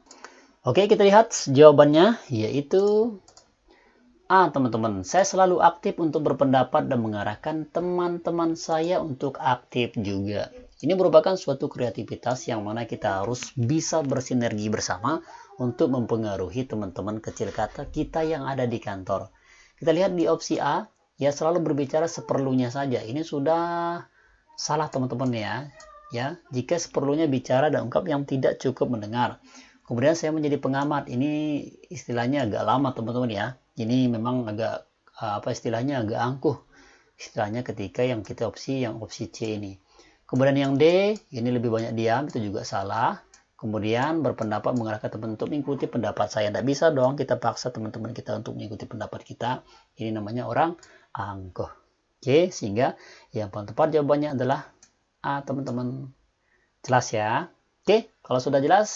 Oke, kita lihat jawabannya yaitu Ah Teman-teman, saya selalu aktif untuk berpendapat dan mengarahkan teman-teman saya untuk aktif juga. Ini merupakan suatu kreativitas yang mana kita harus bisa bersinergi bersama untuk mempengaruhi teman-teman kecil kata kita yang ada di kantor. Kita lihat di opsi A, ya selalu berbicara seperlunya saja. Ini sudah salah teman-teman ya. Ya, jika seperlunya bicara dan ungkap yang tidak cukup mendengar. Kemudian saya menjadi pengamat. Ini istilahnya agak lama teman-teman ya ini memang agak eh, apa istilahnya agak angkuh istilahnya ketika yang kita opsi yang opsi C ini kemudian yang D ini lebih banyak diam itu juga salah kemudian berpendapat mengarahkan teman teman untuk mengikuti pendapat saya tidak bisa dong kita paksa teman-teman kita untuk mengikuti pendapat kita ini namanya orang angkuh oke sehingga yang paling tepat jawabannya adalah A teman-teman jelas ya oke kalau sudah jelas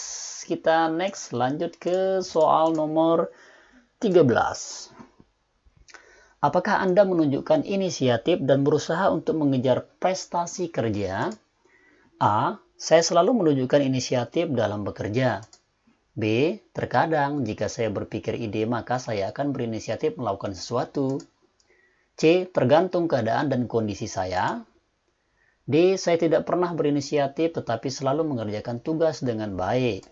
kita next lanjut ke soal nomor 13. Apakah Anda menunjukkan inisiatif dan berusaha untuk mengejar prestasi kerja? A. Saya selalu menunjukkan inisiatif dalam bekerja. B. Terkadang, jika saya berpikir ide, maka saya akan berinisiatif melakukan sesuatu. C. Tergantung keadaan dan kondisi saya. D. Saya tidak pernah berinisiatif, tetapi selalu mengerjakan tugas dengan baik.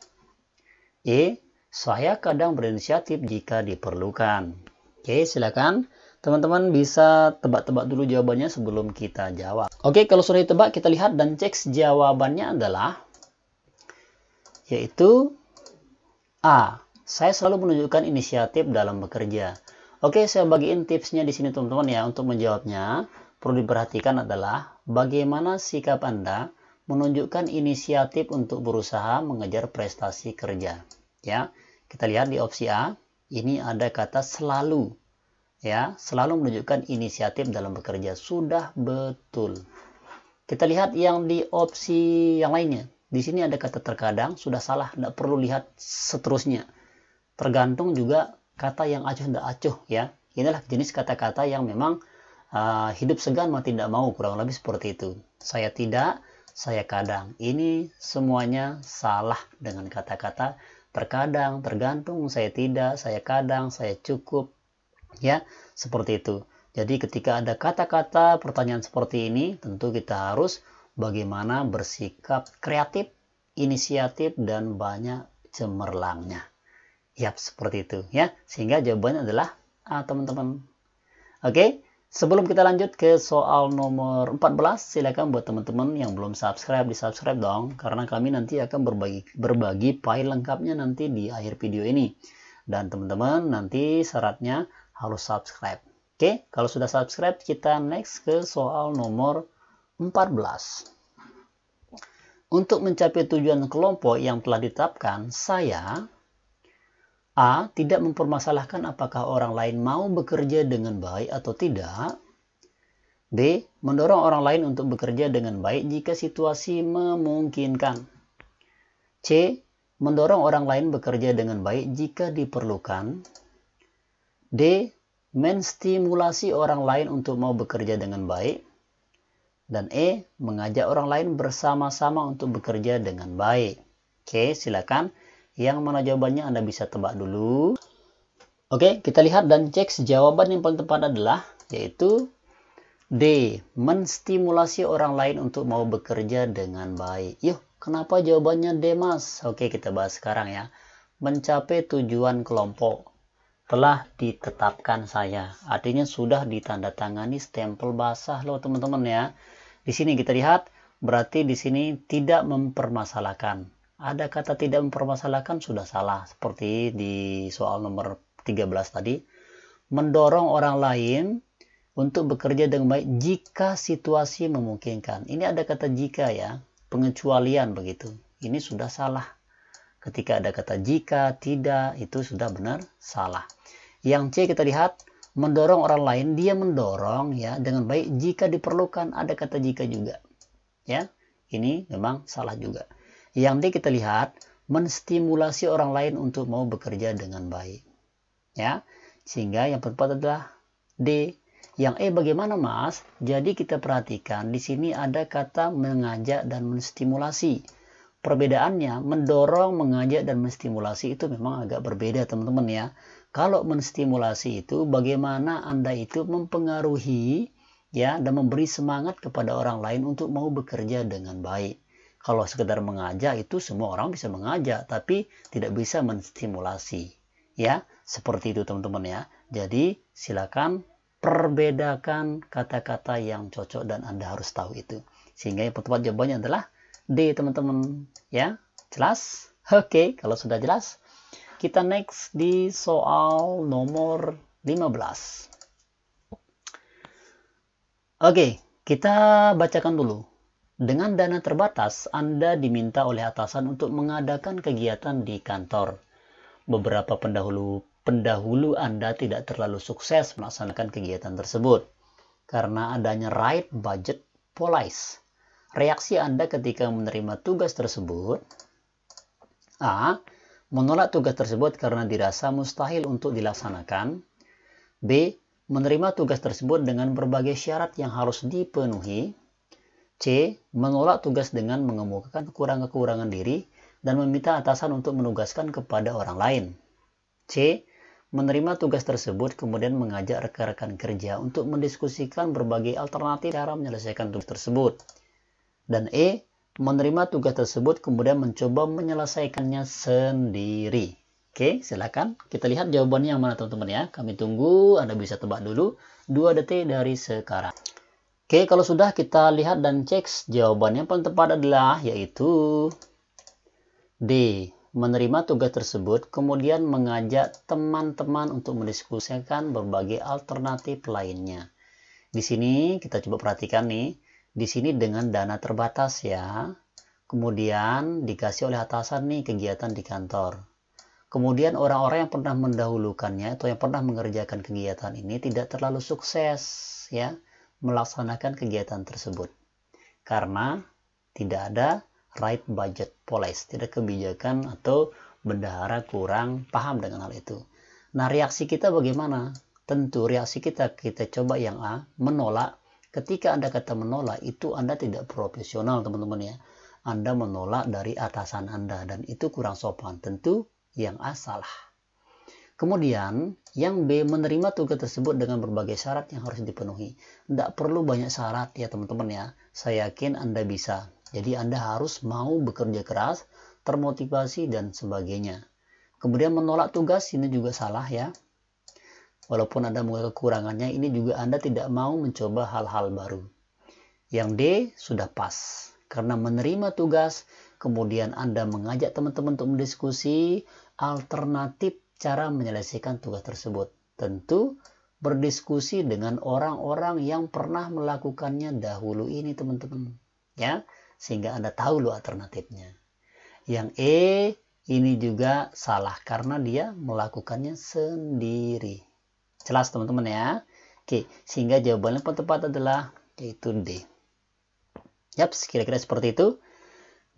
E. Saya kadang berinisiatif jika diperlukan. Oke, silakan. Teman-teman bisa tebak-tebak dulu jawabannya sebelum kita jawab. Oke, kalau sudah ditebak, kita lihat dan cek jawabannya adalah yaitu A. Saya selalu menunjukkan inisiatif dalam bekerja. Oke, saya bagiin tipsnya di sini teman-teman ya untuk menjawabnya. Perlu diperhatikan adalah bagaimana sikap Anda menunjukkan inisiatif untuk berusaha mengejar prestasi kerja. Ya, kita lihat di opsi A, ini ada kata selalu. Ya, selalu menunjukkan inisiatif dalam bekerja. Sudah betul. Kita lihat yang di opsi yang lainnya. Di sini ada kata terkadang, sudah salah, tidak perlu lihat seterusnya. Tergantung juga kata yang acuh tidak acuh ya. Inilah jenis kata-kata yang memang uh, hidup segan mau tidak mau, kurang lebih seperti itu. Saya tidak, saya kadang. Ini semuanya salah dengan kata-kata terkadang, tergantung, saya tidak, saya kadang, saya cukup. Ya, seperti itu. Jadi ketika ada kata-kata pertanyaan seperti ini, tentu kita harus bagaimana bersikap kreatif, inisiatif dan banyak cemerlangnya. Yap, seperti itu ya. Sehingga jawabannya adalah A, teman-teman. Oke. Okay? Sebelum kita lanjut ke soal nomor 14, silakan buat teman-teman yang belum subscribe, di-subscribe dong, karena kami nanti akan berbagi, berbagi file lengkapnya nanti di akhir video ini. Dan teman-teman nanti syaratnya harus subscribe. Oke, kalau sudah subscribe, kita next ke soal nomor 14. Untuk mencapai tujuan kelompok yang telah ditetapkan, saya A. Tidak mempermasalahkan apakah orang lain mau bekerja dengan baik atau tidak. B. Mendorong orang lain untuk bekerja dengan baik jika situasi memungkinkan. C. Mendorong orang lain bekerja dengan baik jika diperlukan. D. Menstimulasi orang lain untuk mau bekerja dengan baik. Dan E. Mengajak orang lain bersama-sama untuk bekerja dengan baik. Oke, silakan yang mana jawabannya Anda bisa tebak dulu. Oke, kita lihat dan cek jawaban yang paling tepat adalah yaitu D. Menstimulasi orang lain untuk mau bekerja dengan baik. Yuk, kenapa jawabannya D, Mas? Oke, kita bahas sekarang ya. Mencapai tujuan kelompok telah ditetapkan saya. Artinya sudah ditandatangani stempel basah loh teman-teman ya. Di sini kita lihat berarti di sini tidak mempermasalahkan ada kata tidak mempermasalahkan sudah salah seperti di soal nomor 13 tadi mendorong orang lain untuk bekerja dengan baik jika situasi memungkinkan. Ini ada kata jika ya, pengecualian begitu. Ini sudah salah. Ketika ada kata jika, tidak, itu sudah benar salah. Yang C kita lihat mendorong orang lain, dia mendorong ya dengan baik jika diperlukan. Ada kata jika juga. Ya. Ini memang salah juga. Yang nanti kita lihat menstimulasi orang lain untuk mau bekerja dengan baik. Ya. Sehingga yang keempat adalah D. Yang E bagaimana Mas? Jadi kita perhatikan di sini ada kata mengajak dan menstimulasi. Perbedaannya mendorong, mengajak dan menstimulasi itu memang agak berbeda teman-teman ya. Kalau menstimulasi itu bagaimana Anda itu mempengaruhi ya dan memberi semangat kepada orang lain untuk mau bekerja dengan baik. Kalau sekedar mengajak itu semua orang bisa mengajak, tapi tidak bisa menstimulasi. Ya, seperti itu teman-teman ya. Jadi silakan perbedakan kata-kata yang cocok dan Anda harus tahu itu. Sehingga yang tepat jawabannya adalah D teman-teman. Ya, jelas? Oke, okay, kalau sudah jelas, kita next di soal nomor 15. Oke, okay, kita bacakan dulu. Dengan dana terbatas, Anda diminta oleh atasan untuk mengadakan kegiatan di kantor. Beberapa pendahulu pendahulu Anda tidak terlalu sukses melaksanakan kegiatan tersebut karena adanya right budget polis. Reaksi Anda ketika menerima tugas tersebut A. Menolak tugas tersebut karena dirasa mustahil untuk dilaksanakan. B. Menerima tugas tersebut dengan berbagai syarat yang harus dipenuhi. C. Menolak tugas dengan mengemukakan kekurangan-kekurangan diri dan meminta atasan untuk menugaskan kepada orang lain. C. Menerima tugas tersebut kemudian mengajak rekan-rekan kerja untuk mendiskusikan berbagai alternatif cara menyelesaikan tugas tersebut. Dan E. Menerima tugas tersebut kemudian mencoba menyelesaikannya sendiri. Oke, silakan kita lihat jawabannya yang mana teman-teman ya. Kami tunggu, Anda bisa tebak dulu 2 detik dari sekarang. Oke, kalau sudah kita lihat dan cek jawabannya paling tepat adalah yaitu D. Menerima tugas tersebut, kemudian mengajak teman-teman untuk mendiskusikan berbagai alternatif lainnya. Di sini kita coba perhatikan nih, di sini dengan dana terbatas ya. Kemudian dikasih oleh atasan nih kegiatan di kantor. Kemudian orang-orang yang pernah mendahulukannya atau yang pernah mengerjakan kegiatan ini tidak terlalu sukses ya melaksanakan kegiatan tersebut. Karena tidak ada right budget policy, tidak kebijakan atau bendahara kurang paham dengan hal itu. Nah, reaksi kita bagaimana? Tentu reaksi kita kita coba yang A, menolak. Ketika Anda kata menolak, itu Anda tidak profesional, teman-teman ya. Anda menolak dari atasan Anda dan itu kurang sopan. Tentu yang A salah. Kemudian, yang B menerima tugas tersebut dengan berbagai syarat yang harus dipenuhi. Tidak perlu banyak syarat ya teman-teman ya. Saya yakin Anda bisa. Jadi Anda harus mau bekerja keras, termotivasi, dan sebagainya. Kemudian menolak tugas, ini juga salah ya. Walaupun Anda mengetahui kekurangannya, ini juga Anda tidak mau mencoba hal-hal baru. Yang D sudah pas. Karena menerima tugas, kemudian Anda mengajak teman-teman untuk mendiskusi alternatif cara menyelesaikan tugas tersebut. Tentu berdiskusi dengan orang-orang yang pernah melakukannya dahulu ini, teman-teman. Ya, sehingga Anda tahu lo alternatifnya. Yang E ini juga salah karena dia melakukannya sendiri. Jelas teman-teman ya. Oke, sehingga jawabannya tepat adalah yaitu D. Yap, kira-kira seperti itu.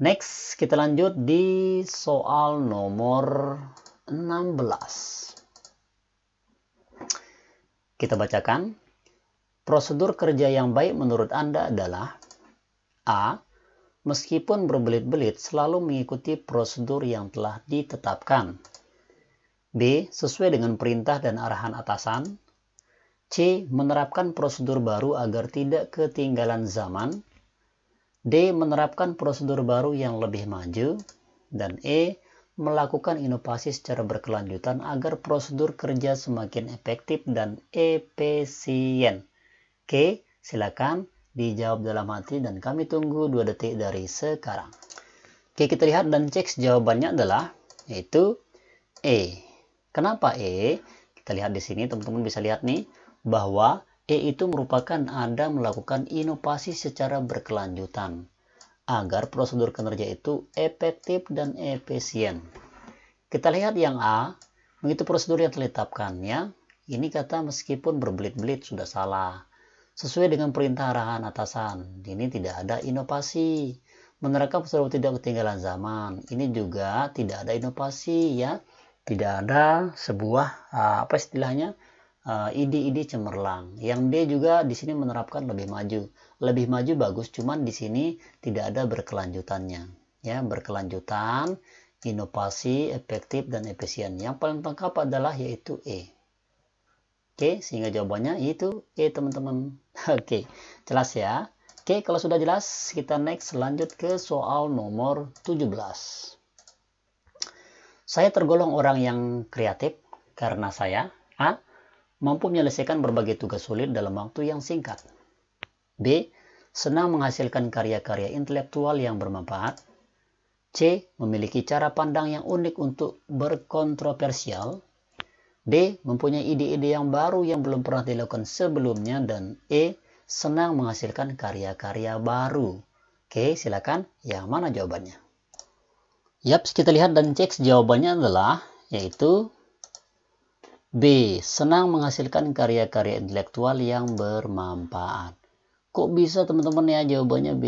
Next, kita lanjut di soal nomor 16. Kita bacakan. Prosedur kerja yang baik menurut Anda adalah A. Meskipun berbelit-belit, selalu mengikuti prosedur yang telah ditetapkan. B. Sesuai dengan perintah dan arahan atasan. C. Menerapkan prosedur baru agar tidak ketinggalan zaman. D. Menerapkan prosedur baru yang lebih maju. Dan E melakukan inovasi secara berkelanjutan agar prosedur kerja semakin efektif dan efisien. Oke, silakan dijawab dalam hati dan kami tunggu 2 detik dari sekarang. Oke, kita lihat dan cek jawabannya adalah yaitu E. Kenapa E? Kita lihat di sini, teman-teman bisa lihat nih bahwa E itu merupakan ada melakukan inovasi secara berkelanjutan agar prosedur kinerja itu efektif dan efisien. Kita lihat yang A, begitu prosedur yang ditetapkannya, ini kata meskipun berbelit-belit sudah salah. Sesuai dengan perintah arahan atasan, ini tidak ada inovasi. Menerapkan prosedur tidak ketinggalan zaman, ini juga tidak ada inovasi ya. Tidak ada sebuah eh, apa istilahnya eh, ide-ide cemerlang. Yang D juga di sini menerapkan lebih maju lebih maju bagus cuman di sini tidak ada berkelanjutannya ya berkelanjutan inovasi efektif dan efisien yang paling lengkap adalah yaitu E oke sehingga jawabannya itu E teman-teman oke jelas ya oke kalau sudah jelas kita next lanjut ke soal nomor 17 saya tergolong orang yang kreatif karena saya A mampu menyelesaikan berbagai tugas sulit dalam waktu yang singkat B. Senang menghasilkan karya-karya intelektual yang bermanfaat. C. Memiliki cara pandang yang unik untuk berkontroversial. D. Mempunyai ide-ide yang baru yang belum pernah dilakukan sebelumnya. Dan E. Senang menghasilkan karya-karya baru. Oke, silakan. Yang mana jawabannya? Yap, kita lihat dan cek jawabannya adalah yaitu B. Senang menghasilkan karya-karya intelektual yang bermanfaat. Kok bisa teman-teman ya jawabannya B?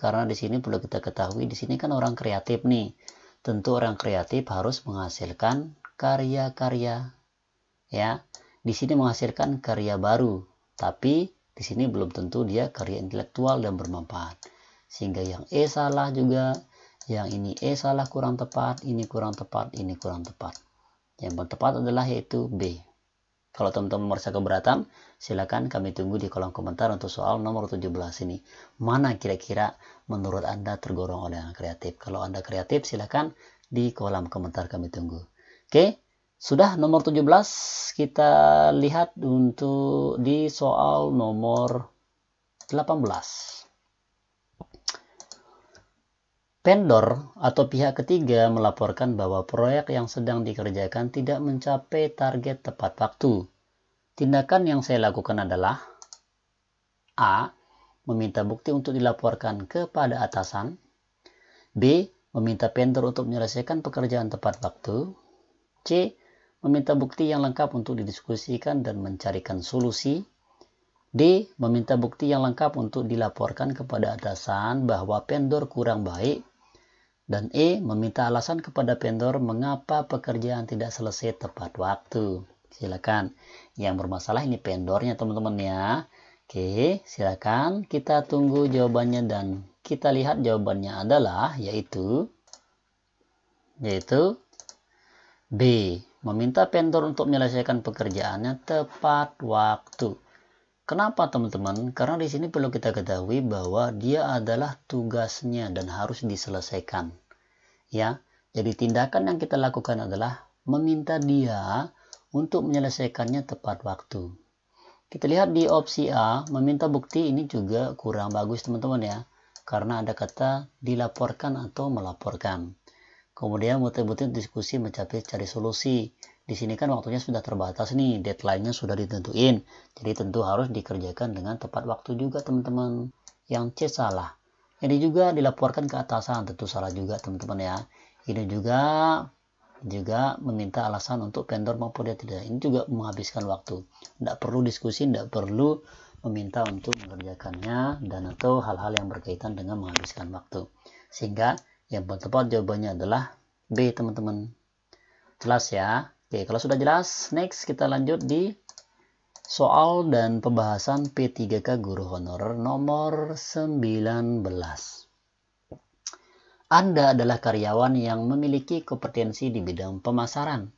Karena di sini perlu kita ketahui di sini kan orang kreatif nih. Tentu orang kreatif harus menghasilkan karya-karya ya. Di sini menghasilkan karya baru, tapi di sini belum tentu dia karya intelektual dan bermanfaat. Sehingga yang E salah juga, yang ini E salah kurang tepat, ini kurang tepat, ini kurang tepat. Yang tepat adalah yaitu B. Kalau teman-teman merasa keberatan, silakan kami tunggu di kolom komentar untuk soal nomor 17 ini. Mana kira-kira menurut Anda tergolong oleh yang kreatif? Kalau Anda kreatif, silakan di kolom komentar kami tunggu. Oke, sudah nomor 17 kita lihat untuk di soal nomor 18. Vendor atau pihak ketiga melaporkan bahwa proyek yang sedang dikerjakan tidak mencapai target tepat waktu. Tindakan yang saya lakukan adalah A. Meminta bukti untuk dilaporkan kepada atasan B. Meminta vendor untuk menyelesaikan pekerjaan tepat waktu C. Meminta bukti yang lengkap untuk didiskusikan dan mencarikan solusi D. Meminta bukti yang lengkap untuk dilaporkan kepada atasan bahwa vendor kurang baik dan E meminta alasan kepada vendor mengapa pekerjaan tidak selesai tepat waktu. Silakan. Yang bermasalah ini vendornya teman-teman ya. Oke, silakan kita tunggu jawabannya dan kita lihat jawabannya adalah yaitu yaitu B. Meminta vendor untuk menyelesaikan pekerjaannya tepat waktu. Kenapa teman-teman? Karena di sini perlu kita ketahui bahwa dia adalah tugasnya dan harus diselesaikan. Ya, jadi tindakan yang kita lakukan adalah meminta dia untuk menyelesaikannya tepat waktu. Kita lihat di opsi A, meminta bukti ini juga kurang bagus teman-teman ya, karena ada kata dilaporkan atau melaporkan. Kemudian muter-muter diskusi mencapai cari solusi di sini kan waktunya sudah terbatas nih, deadline-nya sudah ditentuin. Jadi tentu harus dikerjakan dengan tepat waktu juga teman-teman. Yang C salah. Ini juga dilaporkan ke atasan, tentu salah juga teman-teman ya. Ini juga juga meminta alasan untuk vendor maupun dia tidak. Ini juga menghabiskan waktu. Tidak perlu diskusi, tidak perlu meminta untuk mengerjakannya dan atau hal-hal yang berkaitan dengan menghabiskan waktu. Sehingga yang tepat jawabannya adalah B teman-teman. Jelas ya. Oke, kalau sudah jelas, next kita lanjut di soal dan pembahasan P3K guru honorer nomor 19. Anda adalah karyawan yang memiliki kompetensi di bidang pemasaran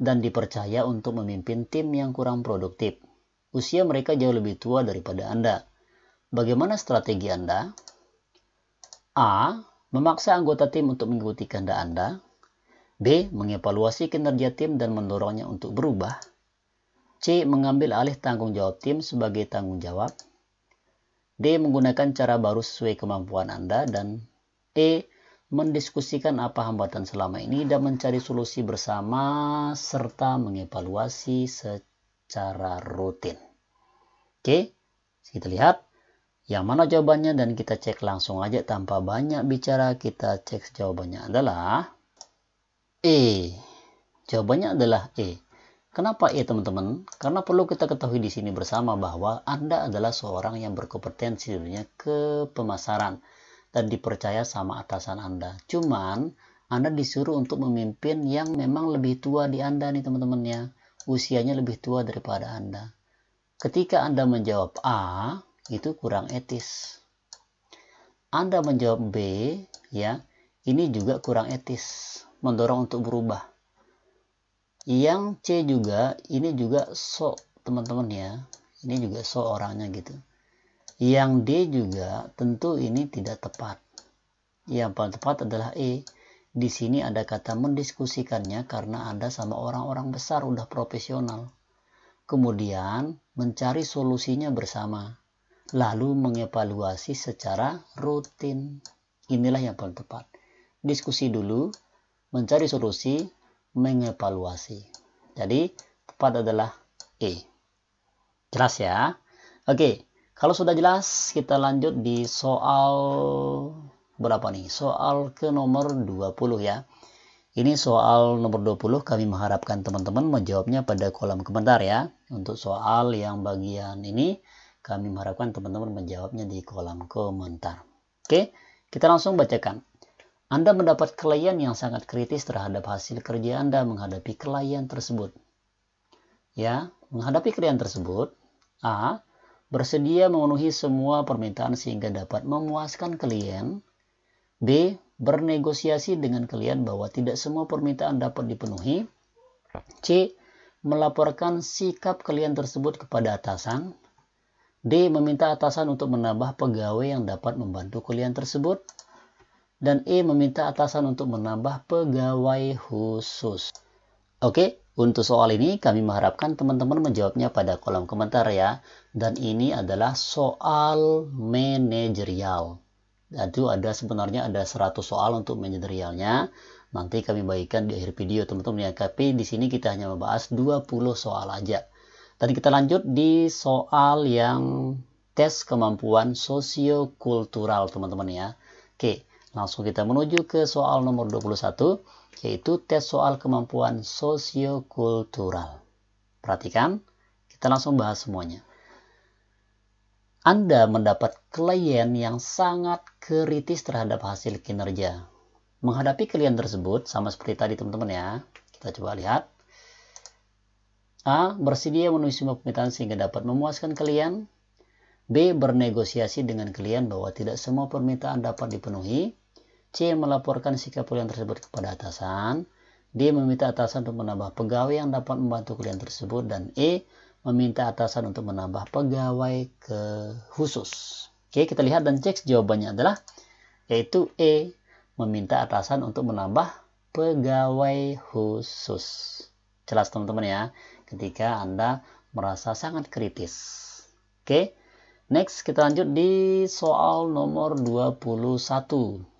dan dipercaya untuk memimpin tim yang kurang produktif. Usia mereka jauh lebih tua daripada Anda. Bagaimana strategi Anda? A. Memaksa anggota tim untuk mengikuti kehendak Anda. B. Mengevaluasi kinerja tim dan mendorongnya untuk berubah. C. Mengambil alih tanggung jawab tim sebagai tanggung jawab. D. Menggunakan cara baru sesuai kemampuan Anda. Dan E. Mendiskusikan apa hambatan selama ini dan mencari solusi bersama serta mengevaluasi secara rutin. Oke, kita lihat yang mana jawabannya dan kita cek langsung aja tanpa banyak bicara kita cek jawabannya adalah E. Jawabannya adalah E. Kenapa E teman-teman? Karena perlu kita ketahui di sini bersama bahwa Anda adalah seorang yang berkompetensi dunia pemasaran dan dipercaya sama atasan Anda. Cuman Anda disuruh untuk memimpin yang memang lebih tua di Anda nih teman-teman ya. Usianya lebih tua daripada Anda. Ketika Anda menjawab A, itu kurang etis. Anda menjawab B, ya, ini juga kurang etis mendorong untuk berubah. Yang C juga, ini juga so teman-teman ya. Ini juga so orangnya gitu. Yang D juga tentu ini tidak tepat. Yang paling tepat adalah E. Di sini ada kata mendiskusikannya karena Anda sama orang-orang besar udah profesional. Kemudian mencari solusinya bersama. Lalu mengevaluasi secara rutin. Inilah yang paling tepat. Diskusi dulu, mencari solusi, mengevaluasi. Jadi, tepat adalah E. Jelas ya? Oke, kalau sudah jelas, kita lanjut di soal berapa nih? Soal ke nomor 20 ya. Ini soal nomor 20, kami mengharapkan teman-teman menjawabnya pada kolom komentar ya. Untuk soal yang bagian ini, kami mengharapkan teman-teman menjawabnya di kolom komentar. Oke, kita langsung bacakan. Anda mendapat klien yang sangat kritis terhadap hasil kerja Anda menghadapi klien tersebut. Ya, menghadapi klien tersebut, A. Bersedia memenuhi semua permintaan sehingga dapat memuaskan klien. B. Bernegosiasi dengan klien bahwa tidak semua permintaan dapat dipenuhi. C. Melaporkan sikap klien tersebut kepada atasan. D. Meminta atasan untuk menambah pegawai yang dapat membantu klien tersebut dan E meminta atasan untuk menambah pegawai khusus. Oke, untuk soal ini kami mengharapkan teman-teman menjawabnya pada kolom komentar ya. Dan ini adalah soal manajerial. Itu ada sebenarnya ada 100 soal untuk manajerialnya. Nanti kami bagikan di akhir video teman-teman ya. Tapi di sini kita hanya membahas 20 soal aja. Tadi kita lanjut di soal yang tes kemampuan sosiokultural teman-teman ya. Oke, Langsung kita menuju ke soal nomor 21, yaitu tes soal kemampuan sosiokultural. Perhatikan, kita langsung bahas semuanya. Anda mendapat klien yang sangat kritis terhadap hasil kinerja. Menghadapi klien tersebut, sama seperti tadi teman-teman ya, kita coba lihat. A. Bersedia menulis semua permintaan sehingga dapat memuaskan klien. B. Bernegosiasi dengan klien bahwa tidak semua permintaan dapat dipenuhi. C. Melaporkan sikap klien tersebut kepada atasan. D. Meminta atasan untuk menambah pegawai yang dapat membantu klien tersebut. Dan E. Meminta atasan untuk menambah pegawai ke khusus. Oke, kita lihat dan cek jawabannya adalah yaitu E. Meminta atasan untuk menambah pegawai khusus. Jelas teman-teman ya, ketika Anda merasa sangat kritis. Oke. Okay? Next, kita lanjut di soal nomor 21,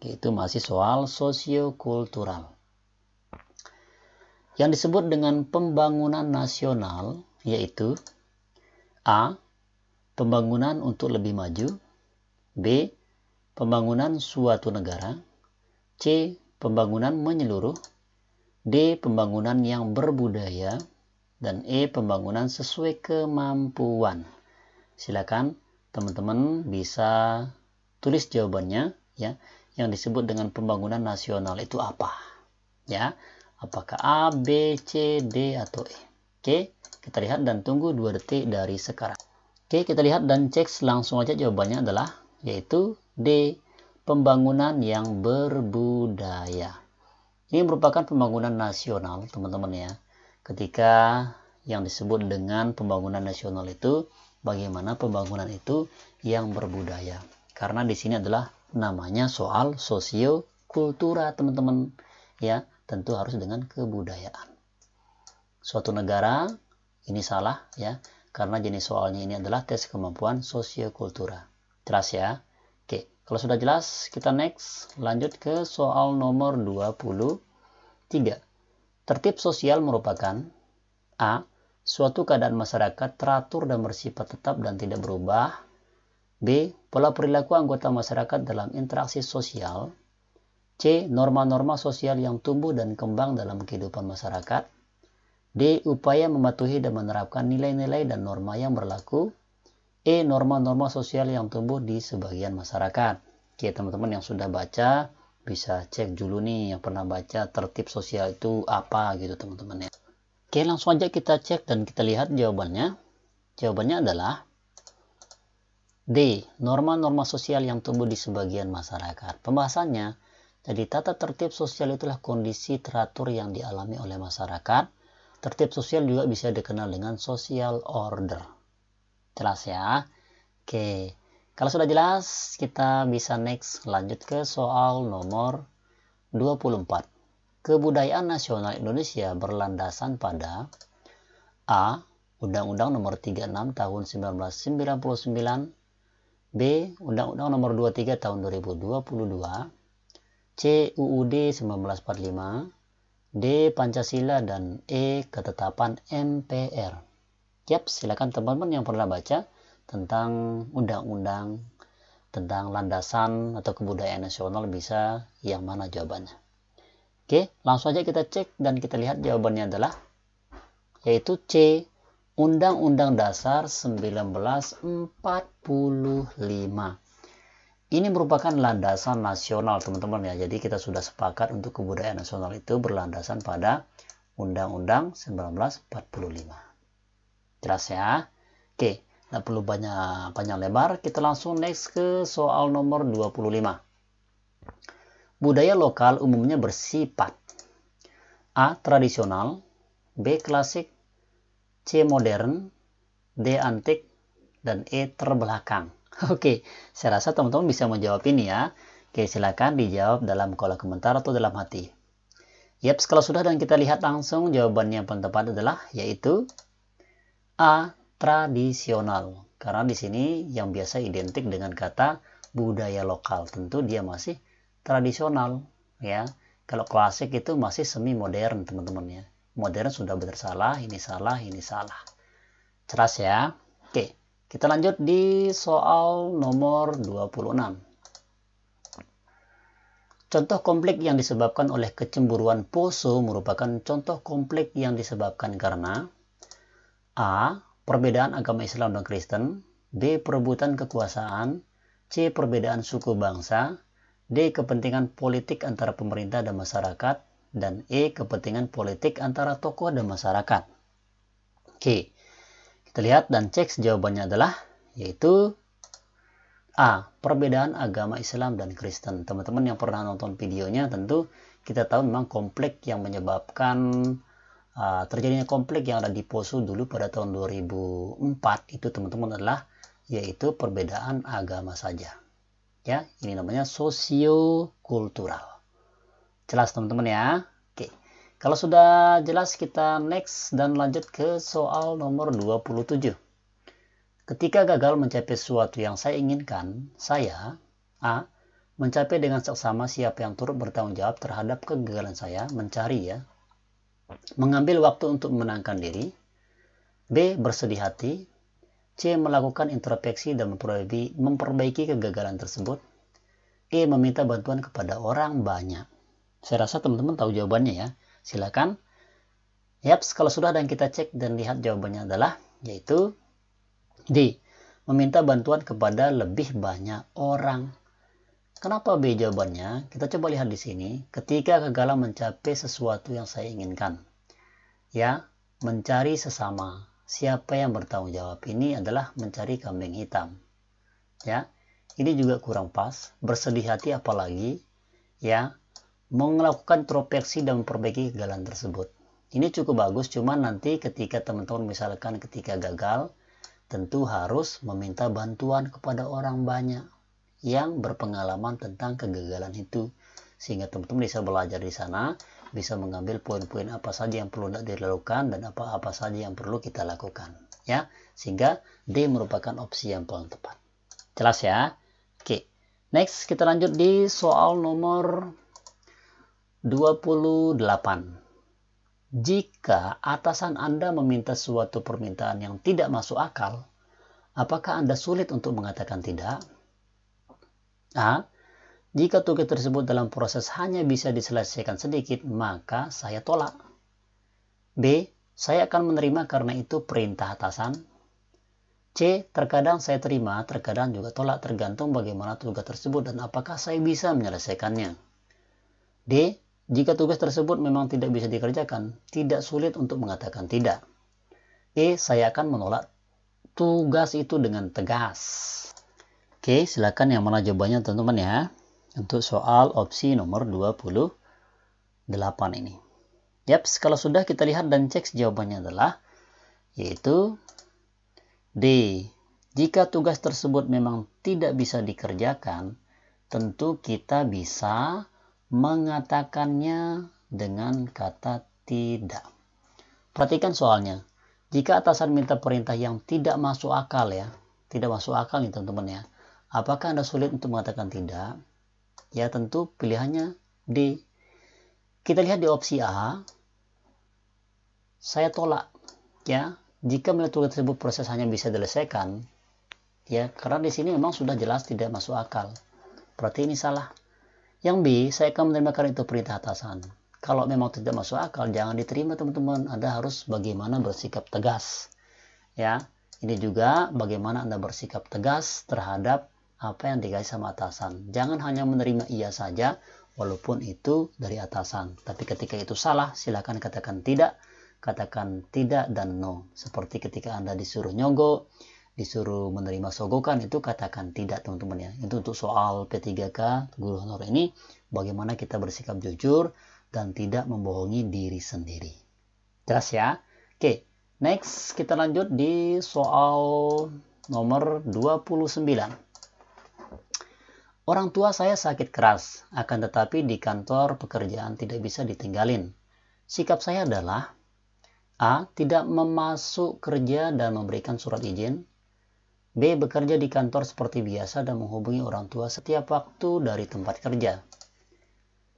yaitu masih soal sosiokultural. Yang disebut dengan pembangunan nasional, yaitu A. Pembangunan untuk lebih maju B. Pembangunan suatu negara C. Pembangunan menyeluruh D. Pembangunan yang berbudaya dan E. Pembangunan sesuai kemampuan. Silakan teman-teman bisa tulis jawabannya ya yang disebut dengan pembangunan nasional itu apa ya apakah A B C D atau E oke kita lihat dan tunggu 2 detik dari sekarang oke kita lihat dan cek langsung aja jawabannya adalah yaitu D pembangunan yang berbudaya ini merupakan pembangunan nasional teman-teman ya ketika yang disebut dengan pembangunan nasional itu bagaimana pembangunan itu yang berbudaya. Karena di sini adalah namanya soal sosio kultura, teman-teman. Ya, tentu harus dengan kebudayaan. Suatu negara ini salah ya, karena jenis soalnya ini adalah tes kemampuan sosiokultura. Jelas ya? Oke, kalau sudah jelas, kita next lanjut ke soal nomor 23. Tertib sosial merupakan A Suatu keadaan masyarakat teratur dan bersifat tetap dan tidak berubah. B. Pola perilaku anggota masyarakat dalam interaksi sosial. C. Norma-norma sosial yang tumbuh dan kembang dalam kehidupan masyarakat. D. Upaya mematuhi dan menerapkan nilai-nilai dan norma yang berlaku. E. Norma-norma sosial yang tumbuh di sebagian masyarakat. Oke, teman-teman yang sudah baca bisa cek dulu nih yang pernah baca tertib sosial itu apa gitu teman-teman ya. Oke, langsung aja kita cek dan kita lihat jawabannya. Jawabannya adalah D. Norma-norma sosial yang tumbuh di sebagian masyarakat. Pembahasannya, jadi tata tertib sosial itulah kondisi teratur yang dialami oleh masyarakat. Tertib sosial juga bisa dikenal dengan social order. Jelas ya? Oke, kalau sudah jelas, kita bisa next lanjut ke soal nomor 24. Kebudayaan nasional Indonesia berlandasan pada A. Undang-Undang Nomor 36 Tahun 1999, B. Undang-Undang Nomor 23 Tahun 2022, C. UUD 1945, D. Pancasila dan E. Ketetapan MPR. Yap, silakan teman-teman yang pernah baca tentang undang-undang tentang landasan atau kebudayaan nasional bisa yang mana jawabannya. Oke, langsung aja kita cek dan kita lihat jawabannya adalah yaitu C. Undang-Undang Dasar 1945. Ini merupakan landasan nasional, teman-teman ya. Jadi kita sudah sepakat untuk kebudayaan nasional itu berlandasan pada Undang-Undang 1945. Jelas ya? Oke, tidak perlu banyak panjang lebar, kita langsung next ke soal nomor 25. Budaya lokal umumnya bersifat A. Tradisional B. Klasik C. Modern D. Antik dan E. Terbelakang Oke, saya rasa teman-teman bisa menjawab ini ya Oke, silakan dijawab dalam kolom komentar atau dalam hati Yap, kalau sudah dan kita lihat langsung jawaban yang paling tepat adalah yaitu A. Tradisional Karena di sini yang biasa identik dengan kata budaya lokal Tentu dia masih tradisional ya kalau klasik itu masih semi modern teman-teman ya modern sudah benar salah ini salah ini salah jelas ya oke kita lanjut di soal nomor 26 Contoh konflik yang disebabkan oleh kecemburuan poso merupakan contoh konflik yang disebabkan karena A. Perbedaan agama Islam dan Kristen B. Perebutan kekuasaan C. Perbedaan suku bangsa D. Kepentingan politik antara pemerintah dan masyarakat. Dan E. Kepentingan politik antara tokoh dan masyarakat. Oke, kita lihat dan cek jawabannya adalah yaitu A. Perbedaan agama Islam dan Kristen. Teman-teman yang pernah nonton videonya tentu kita tahu memang konflik yang menyebabkan uh, terjadinya konflik yang ada di Poso dulu pada tahun 2004 itu teman-teman adalah yaitu perbedaan agama saja. Ya, ini namanya sosiokultural. Jelas teman-teman ya? Oke. Kalau sudah jelas kita next dan lanjut ke soal nomor 27. Ketika gagal mencapai sesuatu yang saya inginkan, saya A. Mencapai dengan seksama siapa yang turut bertanggung jawab terhadap kegagalan saya, mencari ya. Mengambil waktu untuk menenangkan diri. B. Bersedih hati. C. Melakukan introspeksi dan memperbaiki, kegagalan tersebut. E. Meminta bantuan kepada orang banyak. Saya rasa teman-teman tahu jawabannya ya. Silakan. Yap, kalau sudah dan kita cek dan lihat jawabannya adalah yaitu D. Meminta bantuan kepada lebih banyak orang. Kenapa B jawabannya? Kita coba lihat di sini. Ketika kegagalan mencapai sesuatu yang saya inginkan. Ya, mencari sesama siapa yang bertanggung jawab ini adalah mencari kambing hitam. Ya, ini juga kurang pas, bersedih hati apalagi ya melakukan tropeksi dan memperbaiki kegagalan tersebut. Ini cukup bagus, cuman nanti ketika teman-teman misalkan ketika gagal, tentu harus meminta bantuan kepada orang banyak yang berpengalaman tentang kegagalan itu sehingga teman-teman bisa belajar di sana bisa mengambil poin-poin apa saja yang perlu dilakukan dan apa-apa saja yang perlu kita lakukan. Ya, sehingga D merupakan opsi yang paling tepat. Jelas ya? Oke, next kita lanjut di soal nomor 28. Jika atasan Anda meminta suatu permintaan yang tidak masuk akal, apakah Anda sulit untuk mengatakan tidak? A. Ah, jika tugas tersebut dalam proses hanya bisa diselesaikan sedikit, maka saya tolak. B. Saya akan menerima karena itu perintah atasan. C. Terkadang saya terima, terkadang juga tolak tergantung bagaimana tugas tersebut dan apakah saya bisa menyelesaikannya. D. Jika tugas tersebut memang tidak bisa dikerjakan, tidak sulit untuk mengatakan tidak. E. Saya akan menolak tugas itu dengan tegas. Oke, silakan yang mana jawabannya teman-teman ya untuk soal opsi nomor 28 ini. Yap, kalau sudah kita lihat dan cek jawabannya adalah yaitu D. Jika tugas tersebut memang tidak bisa dikerjakan, tentu kita bisa mengatakannya dengan kata tidak. Perhatikan soalnya. Jika atasan minta perintah yang tidak masuk akal ya, tidak masuk akal nih teman-teman ya. Apakah Anda sulit untuk mengatakan tidak? ya tentu pilihannya D. Kita lihat di opsi A, saya tolak, ya. Jika melihat tersebut proses hanya bisa diselesaikan, ya, karena di sini memang sudah jelas tidak masuk akal. Berarti ini salah. Yang B, saya akan menerima karena itu perintah atasan. Kalau memang tidak masuk akal, jangan diterima teman-teman. Anda harus bagaimana bersikap tegas. Ya, ini juga bagaimana Anda bersikap tegas terhadap apa yang dikasih sama atasan. Jangan hanya menerima iya saja, walaupun itu dari atasan. Tapi ketika itu salah, silakan katakan tidak, katakan tidak dan no. Seperti ketika Anda disuruh nyogo, disuruh menerima sogokan, itu katakan tidak teman-teman ya. Itu untuk soal P3K, guru honor ini, bagaimana kita bersikap jujur dan tidak membohongi diri sendiri. Jelas ya? Oke, next kita lanjut di soal nomor 29. Orang tua saya sakit keras, akan tetapi di kantor pekerjaan tidak bisa ditinggalin. Sikap saya adalah A. Tidak memasuk kerja dan memberikan surat izin. B. Bekerja di kantor seperti biasa dan menghubungi orang tua setiap waktu dari tempat kerja.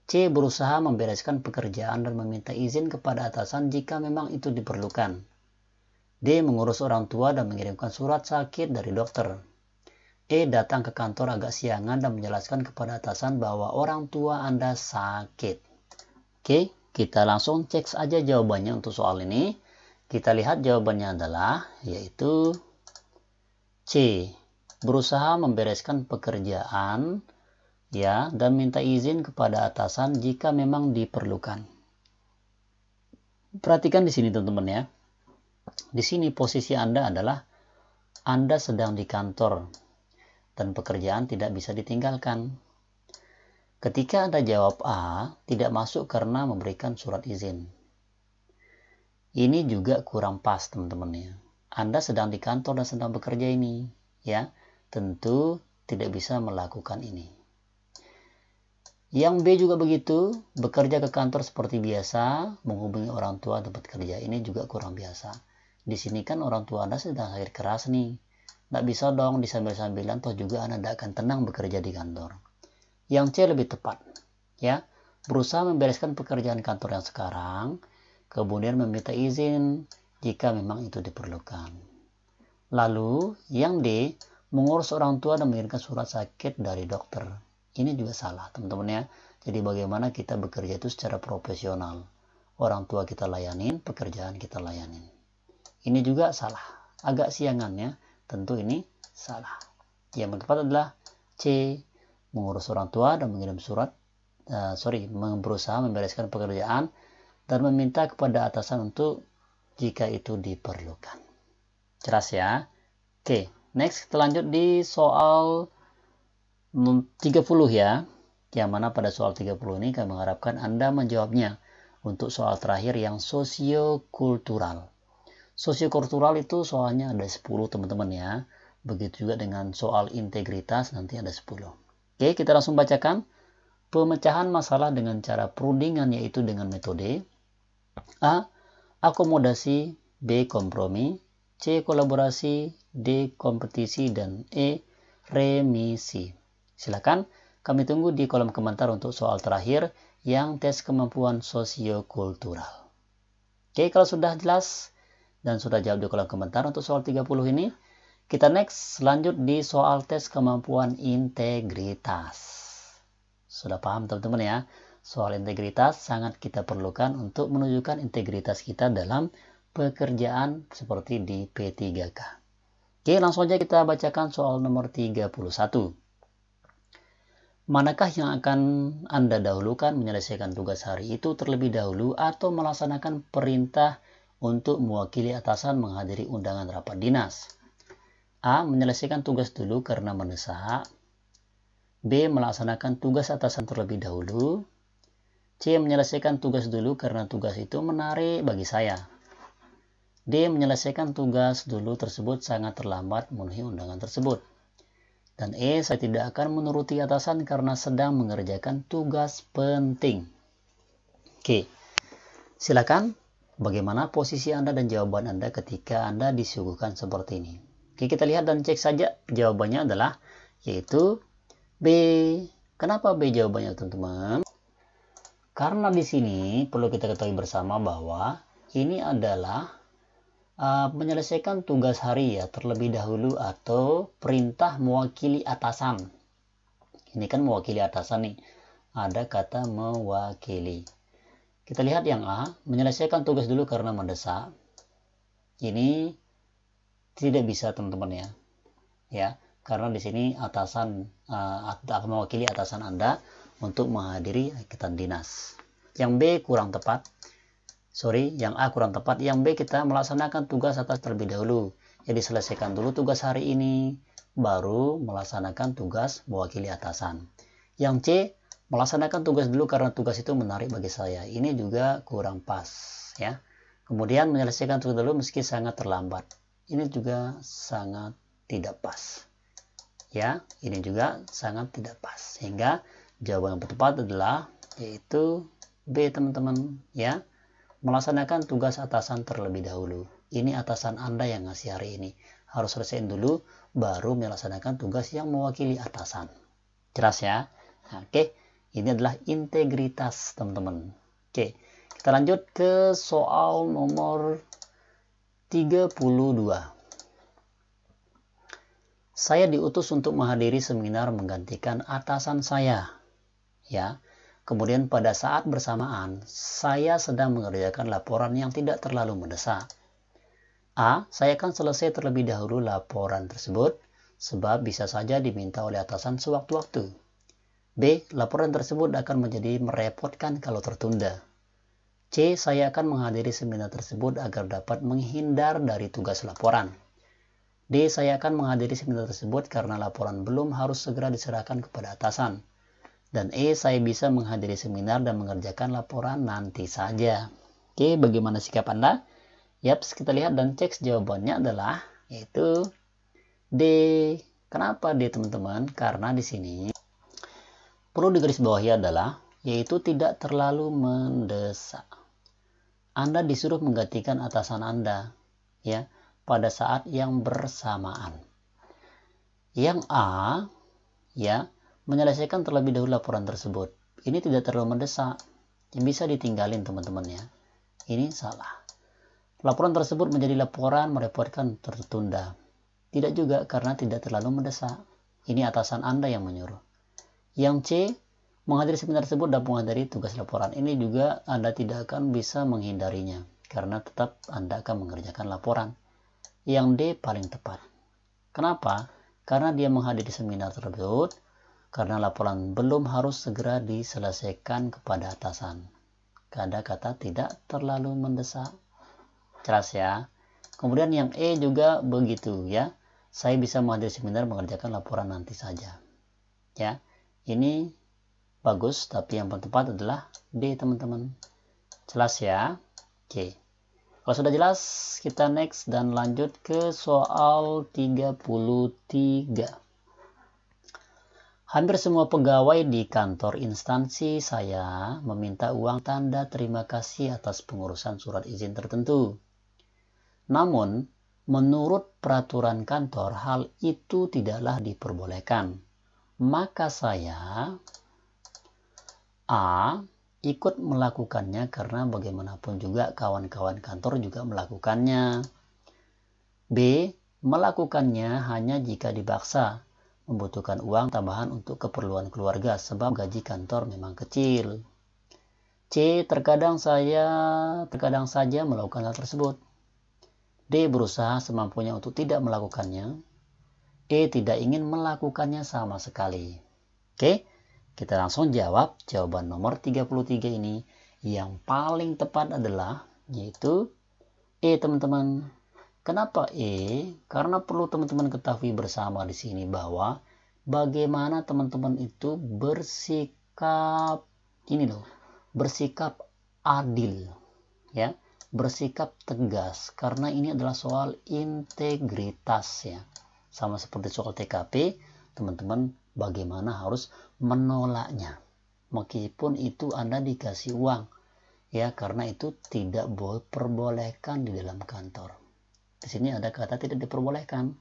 C. Berusaha membereskan pekerjaan dan meminta izin kepada atasan jika memang itu diperlukan. D. Mengurus orang tua dan mengirimkan surat sakit dari dokter. E datang ke kantor agak siangan dan menjelaskan kepada atasan bahwa orang tua Anda sakit. Oke, kita langsung cek saja jawabannya untuk soal ini. Kita lihat jawabannya adalah yaitu C. Berusaha membereskan pekerjaan ya dan minta izin kepada atasan jika memang diperlukan. Perhatikan di sini teman-teman ya. Di sini posisi Anda adalah Anda sedang di kantor dan pekerjaan tidak bisa ditinggalkan. Ketika Anda jawab A, tidak masuk karena memberikan surat izin. Ini juga kurang pas teman-teman ya. Anda sedang di kantor dan sedang bekerja ini, ya. Tentu tidak bisa melakukan ini. Yang B juga begitu, bekerja ke kantor seperti biasa, menghubungi orang tua tempat kerja ini juga kurang biasa. Di sini kan orang tua Anda sedang sakit keras nih, Nggak bisa dong di sambil-sambilan, toh juga Anda tidak akan tenang bekerja di kantor. Yang C lebih tepat, ya. Berusaha membereskan pekerjaan kantor yang sekarang, kemudian meminta izin jika memang itu diperlukan. Lalu, yang D, mengurus orang tua dan mengirimkan surat sakit dari dokter. Ini juga salah, teman-teman ya. Jadi bagaimana kita bekerja itu secara profesional. Orang tua kita layanin, pekerjaan kita layanin. Ini juga salah, agak siangannya Tentu ini salah. Yang tepat adalah C. Mengurus orang tua dan mengirim surat, uh, sorry, berusaha membereskan pekerjaan dan meminta kepada atasan untuk jika itu diperlukan. Jelas ya? Oke, next kita lanjut di soal 30 ya. Yang mana pada soal 30 ini kami mengharapkan Anda menjawabnya untuk soal terakhir yang sosiokultural sosiokultural itu soalnya ada 10 teman-teman ya begitu juga dengan soal integritas nanti ada 10 oke kita langsung bacakan pemecahan masalah dengan cara perundingan yaitu dengan metode A. akomodasi B. kompromi C. kolaborasi D. kompetisi dan E. remisi silakan kami tunggu di kolom komentar untuk soal terakhir yang tes kemampuan sosiokultural. Oke, kalau sudah jelas, dan sudah jawab di kolom komentar untuk soal 30 ini. Kita next lanjut di soal tes kemampuan integritas. Sudah paham teman-teman ya? Soal integritas sangat kita perlukan untuk menunjukkan integritas kita dalam pekerjaan seperti di P3K. Oke, langsung aja kita bacakan soal nomor 31. Manakah yang akan Anda dahulukan menyelesaikan tugas hari itu terlebih dahulu atau melaksanakan perintah untuk mewakili atasan menghadiri undangan rapat dinas. A. Menyelesaikan tugas dulu karena mendesak. B. Melaksanakan tugas atasan terlebih dahulu. C. Menyelesaikan tugas dulu karena tugas itu menarik bagi saya. D. Menyelesaikan tugas dulu tersebut sangat terlambat memenuhi undangan tersebut. Dan E. Saya tidak akan menuruti atasan karena sedang mengerjakan tugas penting. Oke, silakan bagaimana posisi Anda dan jawaban Anda ketika Anda disuguhkan seperti ini. Oke, kita lihat dan cek saja jawabannya adalah yaitu B. Kenapa B jawabannya, teman-teman? Karena di sini perlu kita ketahui bersama bahwa ini adalah uh, menyelesaikan tugas hari ya terlebih dahulu atau perintah mewakili atasan. Ini kan mewakili atasan nih. Ada kata mewakili. Kita lihat yang A, menyelesaikan tugas dulu karena mendesak. Ini tidak bisa teman-teman ya. Ya, karena di sini atasan uh, eh, akan mewakili atasan Anda untuk menghadiri ikatan dinas. Yang B kurang tepat. Sorry, yang A kurang tepat. Yang B kita melaksanakan tugas atas terlebih dahulu. Jadi ya, selesaikan dulu tugas hari ini, baru melaksanakan tugas mewakili atasan. Yang C melaksanakan tugas dulu karena tugas itu menarik bagi saya. Ini juga kurang pas, ya. Kemudian menyelesaikan tugas dulu meski sangat terlambat. Ini juga sangat tidak pas. Ya, ini juga sangat tidak pas. Sehingga jawaban yang tepat adalah yaitu B, teman-teman, ya. Melaksanakan tugas atasan terlebih dahulu. Ini atasan Anda yang ngasih hari ini. Harus selesaiin dulu baru melaksanakan tugas yang mewakili atasan. Jelas ya? Oke. Okay. Ini adalah integritas, teman-teman. Oke, kita lanjut ke soal nomor 32. Saya diutus untuk menghadiri seminar menggantikan atasan saya. Ya. Kemudian pada saat bersamaan, saya sedang mengerjakan laporan yang tidak terlalu mendesak. A. Saya akan selesai terlebih dahulu laporan tersebut sebab bisa saja diminta oleh atasan sewaktu-waktu. B. Laporan tersebut akan menjadi merepotkan kalau tertunda. C. Saya akan menghadiri seminar tersebut agar dapat menghindar dari tugas laporan. D. Saya akan menghadiri seminar tersebut karena laporan belum harus segera diserahkan kepada atasan. Dan E. Saya bisa menghadiri seminar dan mengerjakan laporan nanti saja. Oke, bagaimana sikap Anda? Yap, kita lihat dan cek jawabannya adalah yaitu D. Kenapa D, teman-teman? Karena di sini perlu digarisbawahi adalah yaitu tidak terlalu mendesak. Anda disuruh menggantikan atasan Anda ya pada saat yang bersamaan. Yang A ya menyelesaikan terlebih dahulu laporan tersebut. Ini tidak terlalu mendesak. Yang bisa ditinggalin teman-teman ya. Ini salah. Laporan tersebut menjadi laporan merepotkan tertunda. Tidak juga karena tidak terlalu mendesak. Ini atasan Anda yang menyuruh. Yang C, menghadiri seminar tersebut dan menghadiri tugas laporan. Ini juga Anda tidak akan bisa menghindarinya, karena tetap Anda akan mengerjakan laporan. Yang D paling tepat. Kenapa? Karena dia menghadiri seminar tersebut, karena laporan belum harus segera diselesaikan kepada atasan. Kada kata tidak terlalu mendesak. Jelas ya. Kemudian yang E juga begitu ya. Saya bisa menghadiri seminar mengerjakan laporan nanti saja. Ya ini bagus tapi yang paling tepat adalah D teman-teman jelas ya oke kalau sudah jelas kita next dan lanjut ke soal 33 hampir semua pegawai di kantor instansi saya meminta uang tanda terima kasih atas pengurusan surat izin tertentu namun menurut peraturan kantor hal itu tidaklah diperbolehkan maka saya A ikut melakukannya karena bagaimanapun juga kawan-kawan kantor juga melakukannya. B. Melakukannya hanya jika dibaksa membutuhkan uang tambahan untuk keperluan keluarga sebab gaji kantor memang kecil. C. Terkadang saya terkadang saja melakukan hal tersebut. D. Berusaha semampunya untuk tidak melakukannya. D tidak ingin melakukannya sama sekali. Oke, kita langsung jawab jawaban nomor 33 ini yang paling tepat adalah yaitu E teman-teman. Kenapa E? Karena perlu teman-teman ketahui bersama di sini bahwa bagaimana teman-teman itu bersikap ini loh, bersikap adil ya bersikap tegas karena ini adalah soal integritas ya sama seperti soal TKP, teman-teman bagaimana harus menolaknya. Meskipun itu Anda dikasih uang, ya karena itu tidak boleh perbolehkan di dalam kantor. Di sini ada kata tidak diperbolehkan,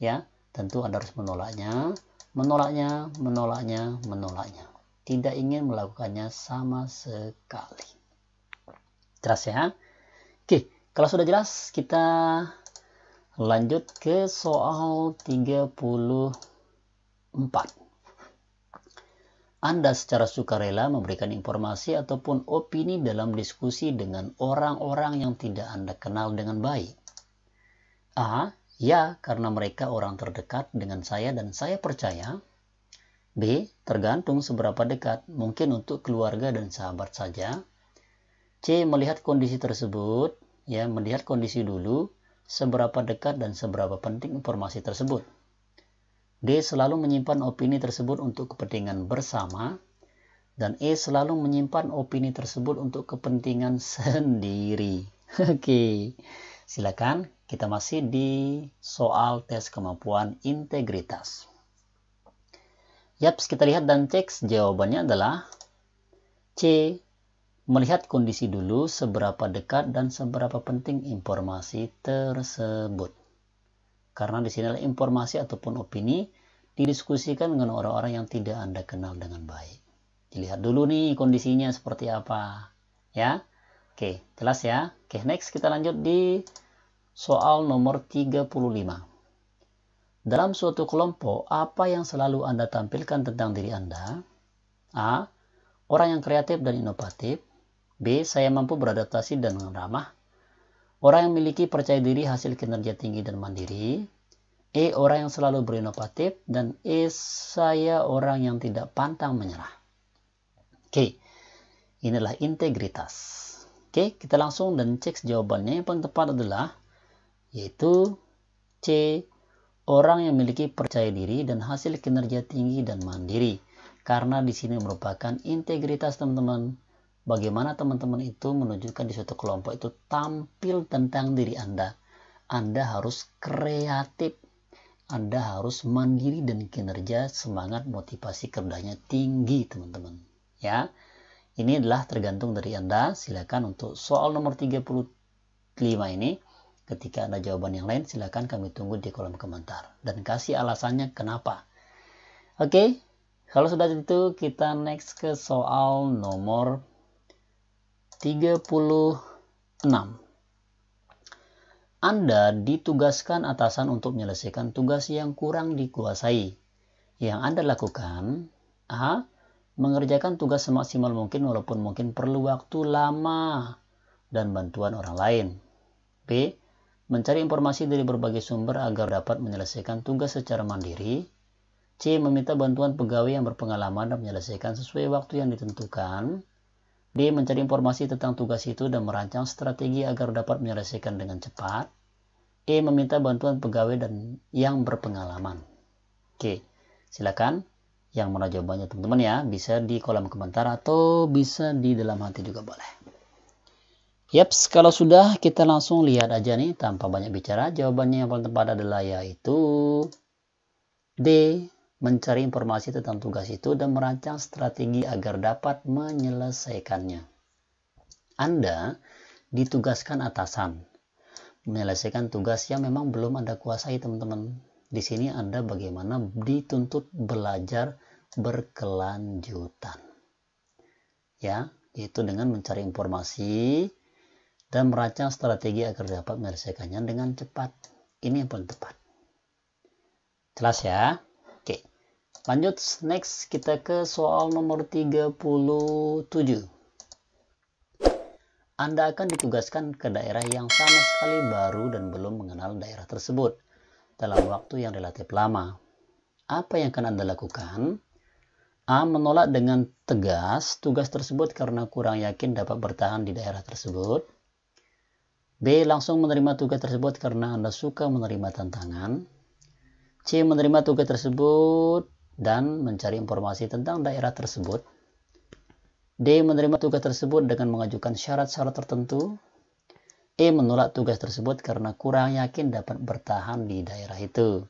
ya tentu Anda harus menolaknya, menolaknya, menolaknya, menolaknya. Tidak ingin melakukannya sama sekali. Jelas ya? Oke, kalau sudah jelas kita lanjut ke soal 34 Anda secara sukarela memberikan informasi ataupun opini dalam diskusi dengan orang-orang yang tidak Anda kenal dengan baik. A. Ya, karena mereka orang terdekat dengan saya dan saya percaya. B. Tergantung seberapa dekat, mungkin untuk keluarga dan sahabat saja. C. Melihat kondisi tersebut, ya melihat kondisi dulu, seberapa dekat dan seberapa penting informasi tersebut. D selalu menyimpan opini tersebut untuk kepentingan bersama, dan E selalu menyimpan opini tersebut untuk kepentingan sendiri. Oke, silakan kita masih di soal tes kemampuan integritas. Yaps, kita lihat dan cek jawabannya adalah C, melihat kondisi dulu seberapa dekat dan seberapa penting informasi tersebut. Karena di sinilah informasi ataupun opini didiskusikan dengan orang-orang yang tidak Anda kenal dengan baik. Dilihat dulu nih kondisinya seperti apa. Ya. Oke, jelas ya. Oke, next kita lanjut di soal nomor 35. Dalam suatu kelompok, apa yang selalu Anda tampilkan tentang diri Anda? A. Orang yang kreatif dan inovatif. B. Saya mampu beradaptasi dan ramah. Orang yang memiliki percaya diri hasil kinerja tinggi dan mandiri. E. Orang yang selalu berinovatif. Dan E. Saya orang yang tidak pantang menyerah. Oke, inilah integritas. Oke, kita langsung dan cek jawabannya. Yang paling tepat adalah yaitu C. Orang yang memiliki percaya diri dan hasil kinerja tinggi dan mandiri. Karena di sini merupakan integritas teman-teman. Bagaimana teman-teman itu menunjukkan di suatu kelompok itu tampil tentang diri Anda. Anda harus kreatif. Anda harus mandiri dan kinerja semangat motivasi kerjanya tinggi, teman-teman. Ya. Ini adalah tergantung dari Anda. Silakan untuk soal nomor 35 ini. Ketika anda jawaban yang lain, silakan kami tunggu di kolom komentar. Dan kasih alasannya kenapa. Oke, kalau sudah itu kita next ke soal nomor 36. Anda ditugaskan atasan untuk menyelesaikan tugas yang kurang dikuasai. Yang Anda lakukan, A. Mengerjakan tugas semaksimal mungkin walaupun mungkin perlu waktu lama dan bantuan orang lain. B. Mencari informasi dari berbagai sumber agar dapat menyelesaikan tugas secara mandiri. C. Meminta bantuan pegawai yang berpengalaman dan menyelesaikan sesuai waktu yang ditentukan. D. Mencari informasi tentang tugas itu dan merancang strategi agar dapat menyelesaikan dengan cepat. E. Meminta bantuan pegawai dan yang berpengalaman. Oke, silakan yang mana jawabannya teman-teman ya bisa di kolom komentar atau bisa di dalam hati juga boleh. Yaps, kalau sudah kita langsung lihat aja nih tanpa banyak bicara. Jawabannya yang paling tepat adalah yaitu D mencari informasi tentang tugas itu dan merancang strategi agar dapat menyelesaikannya. Anda ditugaskan atasan menyelesaikan tugas yang memang belum Anda kuasai, teman-teman. Di sini Anda bagaimana dituntut belajar berkelanjutan. Ya, yaitu dengan mencari informasi dan merancang strategi agar dapat menyelesaikannya dengan cepat. Ini yang paling tepat. Jelas ya? lanjut next kita ke soal nomor 37 Anda akan ditugaskan ke daerah yang sama sekali baru dan belum mengenal daerah tersebut dalam waktu yang relatif lama apa yang akan Anda lakukan? A. Menolak dengan tegas tugas tersebut karena kurang yakin dapat bertahan di daerah tersebut. B. Langsung menerima tugas tersebut karena Anda suka menerima tantangan. C. Menerima tugas tersebut dan mencari informasi tentang daerah tersebut. D. Menerima tugas tersebut dengan mengajukan syarat-syarat tertentu. E. Menolak tugas tersebut karena kurang yakin dapat bertahan di daerah itu.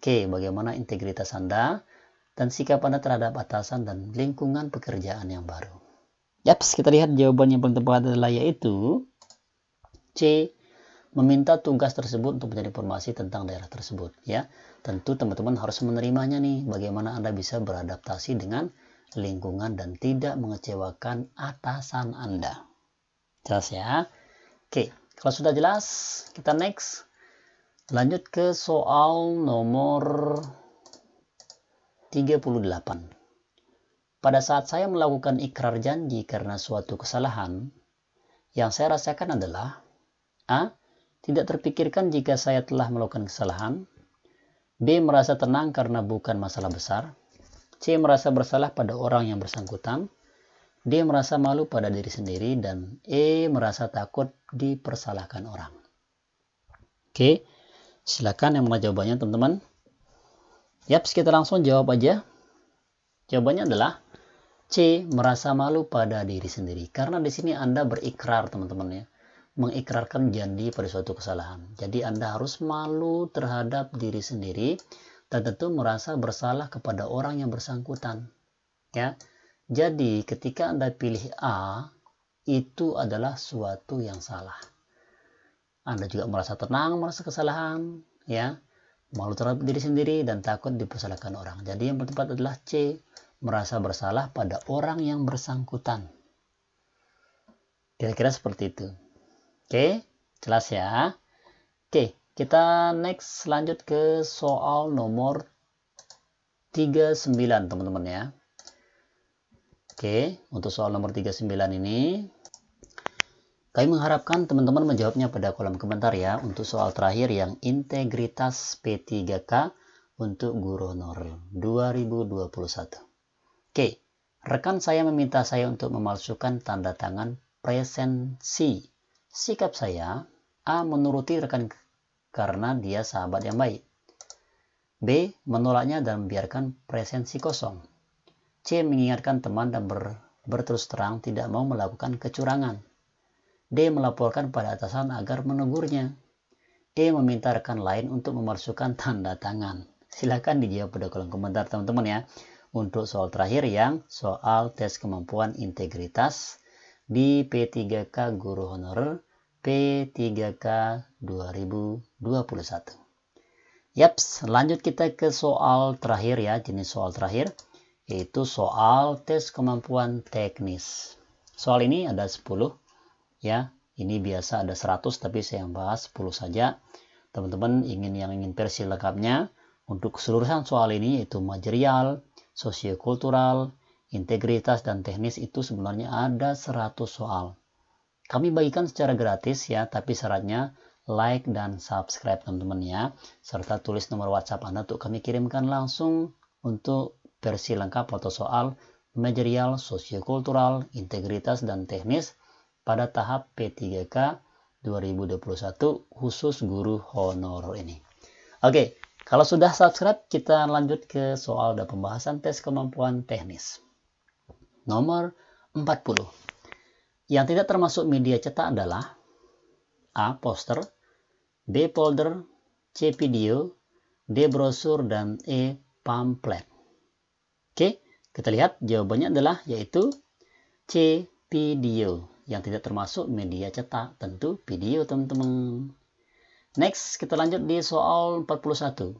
K. bagaimana integritas Anda dan sikap Anda terhadap atasan dan lingkungan pekerjaan yang baru? Yap, kita lihat jawaban yang paling tepat adalah yaitu C. Meminta tugas tersebut untuk mencari informasi tentang daerah tersebut. Ya, tentu teman-teman harus menerimanya nih bagaimana Anda bisa beradaptasi dengan lingkungan dan tidak mengecewakan atasan Anda. Jelas ya? Oke, kalau sudah jelas, kita next. Lanjut ke soal nomor 38. Pada saat saya melakukan ikrar janji karena suatu kesalahan, yang saya rasakan adalah A. Tidak terpikirkan jika saya telah melakukan kesalahan B merasa tenang karena bukan masalah besar. C merasa bersalah pada orang yang bersangkutan. D merasa malu pada diri sendiri dan E merasa takut dipersalahkan orang. Oke, silakan yang mau jawabannya teman-teman. Yap, kita langsung jawab aja. Jawabannya adalah C merasa malu pada diri sendiri karena di sini Anda berikrar teman-teman ya mengikrarkan janji pada suatu kesalahan. Jadi Anda harus malu terhadap diri sendiri dan tentu merasa bersalah kepada orang yang bersangkutan. Ya. Jadi ketika Anda pilih A, itu adalah suatu yang salah. Anda juga merasa tenang, merasa kesalahan, ya. Malu terhadap diri sendiri dan takut dipersalahkan orang. Jadi yang tepat adalah C, merasa bersalah pada orang yang bersangkutan. Kira-kira seperti itu. Oke, jelas ya. Oke, kita next lanjut ke soal nomor 39 teman-teman ya. Oke, untuk soal nomor 39 ini kami mengharapkan teman-teman menjawabnya pada kolom komentar ya untuk soal terakhir yang integritas P3K untuk guru honorer 2021. Oke, rekan saya meminta saya untuk memalsukan tanda tangan presensi Sikap saya, A. Menuruti rekan karena dia sahabat yang baik. B. Menolaknya dan membiarkan presensi kosong. C. Mengingatkan teman dan ber, berterus terang tidak mau melakukan kecurangan. D. Melaporkan pada atasan agar menegurnya. E. Meminta rekan lain untuk memasukkan tanda tangan. Silahkan dijawab pada kolom komentar teman-teman ya. Untuk soal terakhir yang soal tes kemampuan integritas di P3K Guru Honorer P3K 2021. Yaps, lanjut kita ke soal terakhir ya, jenis soal terakhir, yaitu soal tes kemampuan teknis. Soal ini ada 10, ya. Ini biasa ada 100, tapi saya yang bahas 10 saja. Teman-teman ingin yang ingin versi lengkapnya, untuk keseluruhan soal ini yaitu material, sosiokultural, Integritas dan teknis itu sebenarnya ada 100 soal. Kami bagikan secara gratis ya, tapi syaratnya like dan subscribe teman-teman ya. Serta tulis nomor WhatsApp Anda untuk kami kirimkan langsung untuk versi lengkap foto soal material sosiokultural, integritas, dan teknis pada tahap P3K 2021 khusus guru honor ini. Oke, kalau sudah subscribe, kita lanjut ke soal dan pembahasan tes kemampuan teknis. Nomor 40. Yang tidak termasuk media cetak adalah A. Poster B. Folder C. Video D. Brosur dan E. Pamplet Oke, kita lihat jawabannya adalah yaitu C. Video yang tidak termasuk media cetak tentu video teman-teman Next, kita lanjut di soal 41.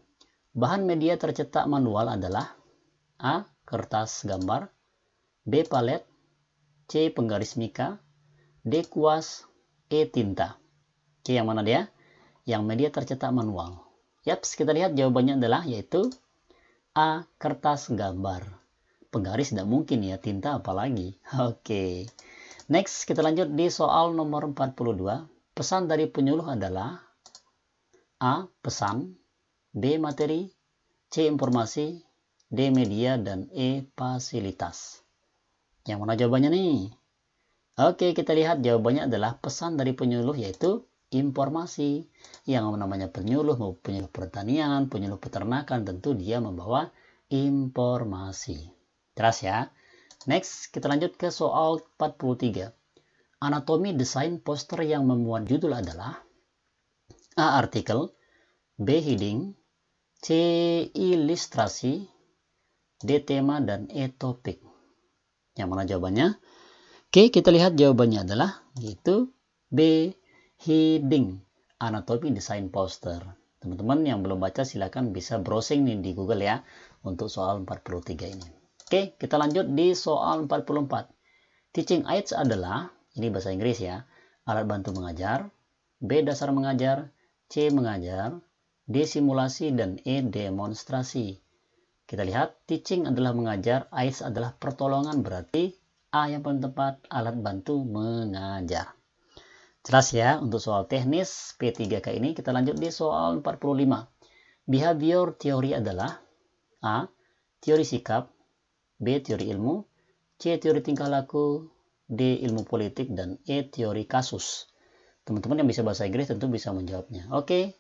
Bahan media tercetak manual adalah A. Kertas gambar B. Palet C. Penggaris mika D. Kuas E. Tinta c yang mana dia? Yang media tercetak manual Yap, kita lihat jawabannya adalah yaitu A. Kertas gambar Penggaris tidak mungkin ya, tinta apalagi Oke Next, kita lanjut di soal nomor 42 Pesan dari penyuluh adalah A. Pesan B. Materi C. Informasi D. Media dan E. Fasilitas yang mana jawabannya nih? Oke, kita lihat jawabannya adalah pesan dari penyuluh yaitu informasi. Yang namanya penyuluh, mau penyuluh pertanian, penyuluh peternakan, tentu dia membawa informasi. Jelas ya? Next, kita lanjut ke soal 43. Anatomi desain poster yang memuat judul adalah A. Artikel B. Heading C. Ilustrasi D. Tema dan E. Topik yang mana jawabannya? Oke, kita lihat jawabannya adalah yaitu B. Heading Anatomi Design Poster. Teman-teman yang belum baca silahkan bisa browsing nih di Google ya untuk soal 43 ini. Oke, kita lanjut di soal 44. Teaching aids adalah, ini bahasa Inggris ya, alat bantu mengajar, B dasar mengajar, C mengajar, D simulasi, dan E demonstrasi. Kita lihat, teaching adalah mengajar, AIS adalah pertolongan, berarti A yang paling tepat, alat bantu mengajar. Jelas ya, untuk soal teknis P3K ini kita lanjut di soal 45. Behavior teori adalah A. Teori sikap B. Teori ilmu C. Teori tingkah laku D. Ilmu politik dan E. Teori kasus Teman-teman yang bisa bahasa Inggris tentu bisa menjawabnya. Oke,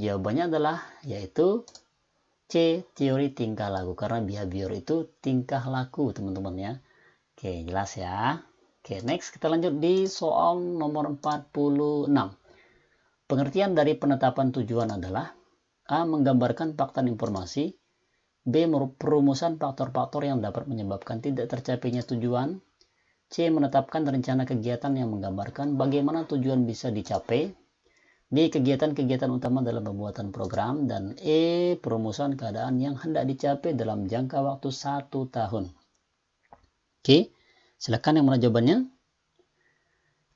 jawabannya adalah yaitu C. Teori tingkah laku. Karena behavior itu tingkah laku, teman-teman ya. Oke, jelas ya. Oke, next kita lanjut di soal nomor 46. Pengertian dari penetapan tujuan adalah A. Menggambarkan fakta informasi. B. Perumusan faktor-faktor yang dapat menyebabkan tidak tercapainya tujuan. C. Menetapkan rencana kegiatan yang menggambarkan bagaimana tujuan bisa dicapai. B. Kegiatan-kegiatan utama dalam pembuatan program dan E. Perumusan keadaan yang hendak dicapai dalam jangka waktu satu tahun. Oke, silakan yang mana jawabannya?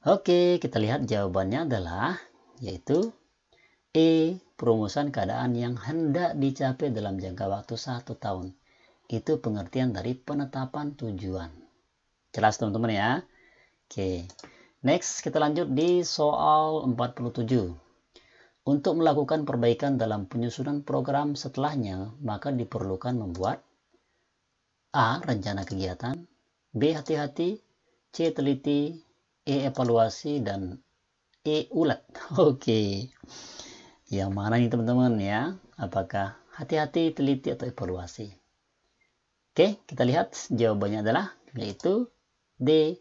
Oke, kita lihat jawabannya adalah yaitu E. Perumusan keadaan yang hendak dicapai dalam jangka waktu satu tahun. Itu pengertian dari penetapan tujuan. Jelas teman-teman ya? Oke. Next, kita lanjut di soal 47. Untuk melakukan perbaikan dalam penyusunan program setelahnya, maka diperlukan membuat A. Rencana kegiatan B. Hati-hati C. Teliti E. Evaluasi dan E. Ulat Oke Yang mana nih teman-teman ya Apakah hati-hati, teliti, atau evaluasi Oke, kita lihat jawabannya adalah yaitu D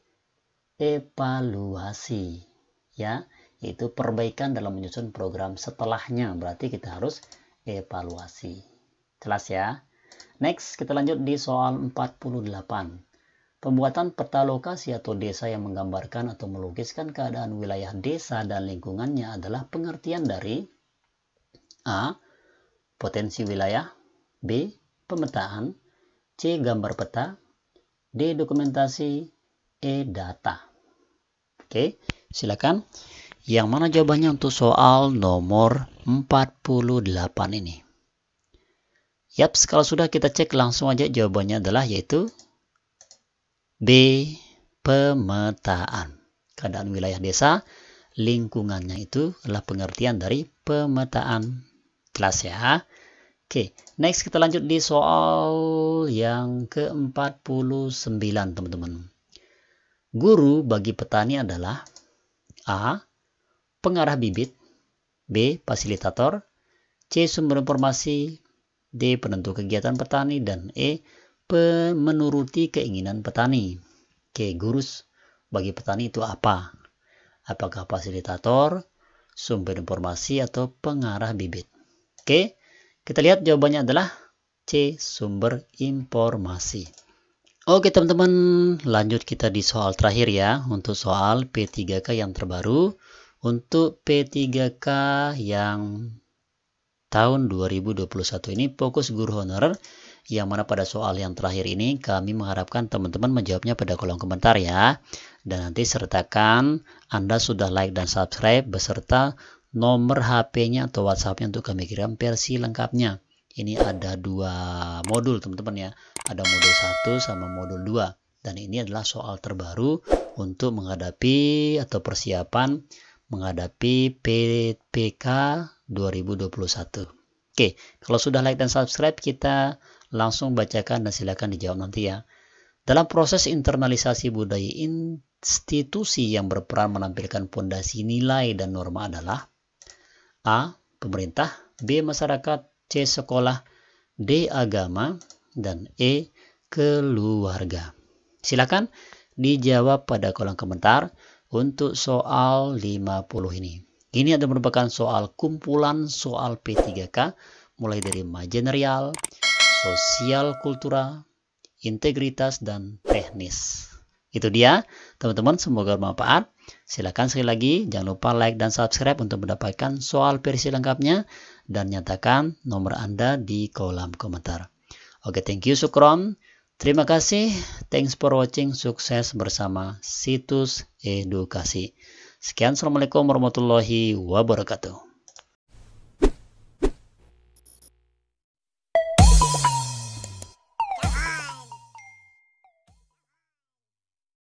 evaluasi ya itu perbaikan dalam menyusun program setelahnya berarti kita harus evaluasi jelas ya next kita lanjut di soal 48 pembuatan peta lokasi atau desa yang menggambarkan atau melukiskan keadaan wilayah desa dan lingkungannya adalah pengertian dari A. Potensi wilayah B. Pemetaan C. Gambar peta D. Dokumentasi E. Data Oke, silakan. Yang mana jawabannya untuk soal nomor 48 ini? Yap, kalau sudah kita cek langsung aja jawabannya adalah yaitu B. Pemetaan. Keadaan wilayah desa lingkungannya itu adalah pengertian dari pemetaan. kelas ya? Oke, next kita lanjut di soal yang ke-49 teman-teman. Guru bagi petani adalah A. Pengarah bibit B. Fasilitator C. Sumber informasi D. Penentu kegiatan petani dan E. Menuruti keinginan petani Oke, guru bagi petani itu apa? Apakah fasilitator, sumber informasi, atau pengarah bibit? Oke, kita lihat jawabannya adalah C. Sumber informasi. Oke teman-teman, lanjut kita di soal terakhir ya, untuk soal P3K yang terbaru. Untuk P3K yang tahun 2021 ini, fokus guru honorer, yang mana pada soal yang terakhir ini, kami mengharapkan teman-teman menjawabnya pada kolom komentar ya. Dan nanti sertakan Anda sudah like dan subscribe, beserta nomor HP-nya atau WhatsApp-nya untuk kami kirim versi lengkapnya ini ada dua modul teman-teman ya ada modul 1 sama modul 2 dan ini adalah soal terbaru untuk menghadapi atau persiapan menghadapi PPK 2021 Oke kalau sudah like dan subscribe kita langsung bacakan dan silakan dijawab nanti ya dalam proses internalisasi budaya institusi yang berperan menampilkan fondasi nilai dan norma adalah A. Pemerintah B. Masyarakat C. Sekolah, D. Agama, dan E. Keluarga. Silakan dijawab pada kolom komentar untuk soal 50 ini. Ini adalah merupakan soal kumpulan soal P3K mulai dari majenerial, sosial kultura, integritas, dan teknis. Itu dia, teman-teman. Semoga bermanfaat. Silakan sekali lagi, jangan lupa like dan subscribe untuk mendapatkan soal versi lengkapnya dan nyatakan nomor Anda di kolom komentar. Oke, thank you Sukron. Terima kasih. Thanks for watching. Sukses bersama Situs Edukasi. Sekian, Assalamualaikum warahmatullahi wabarakatuh.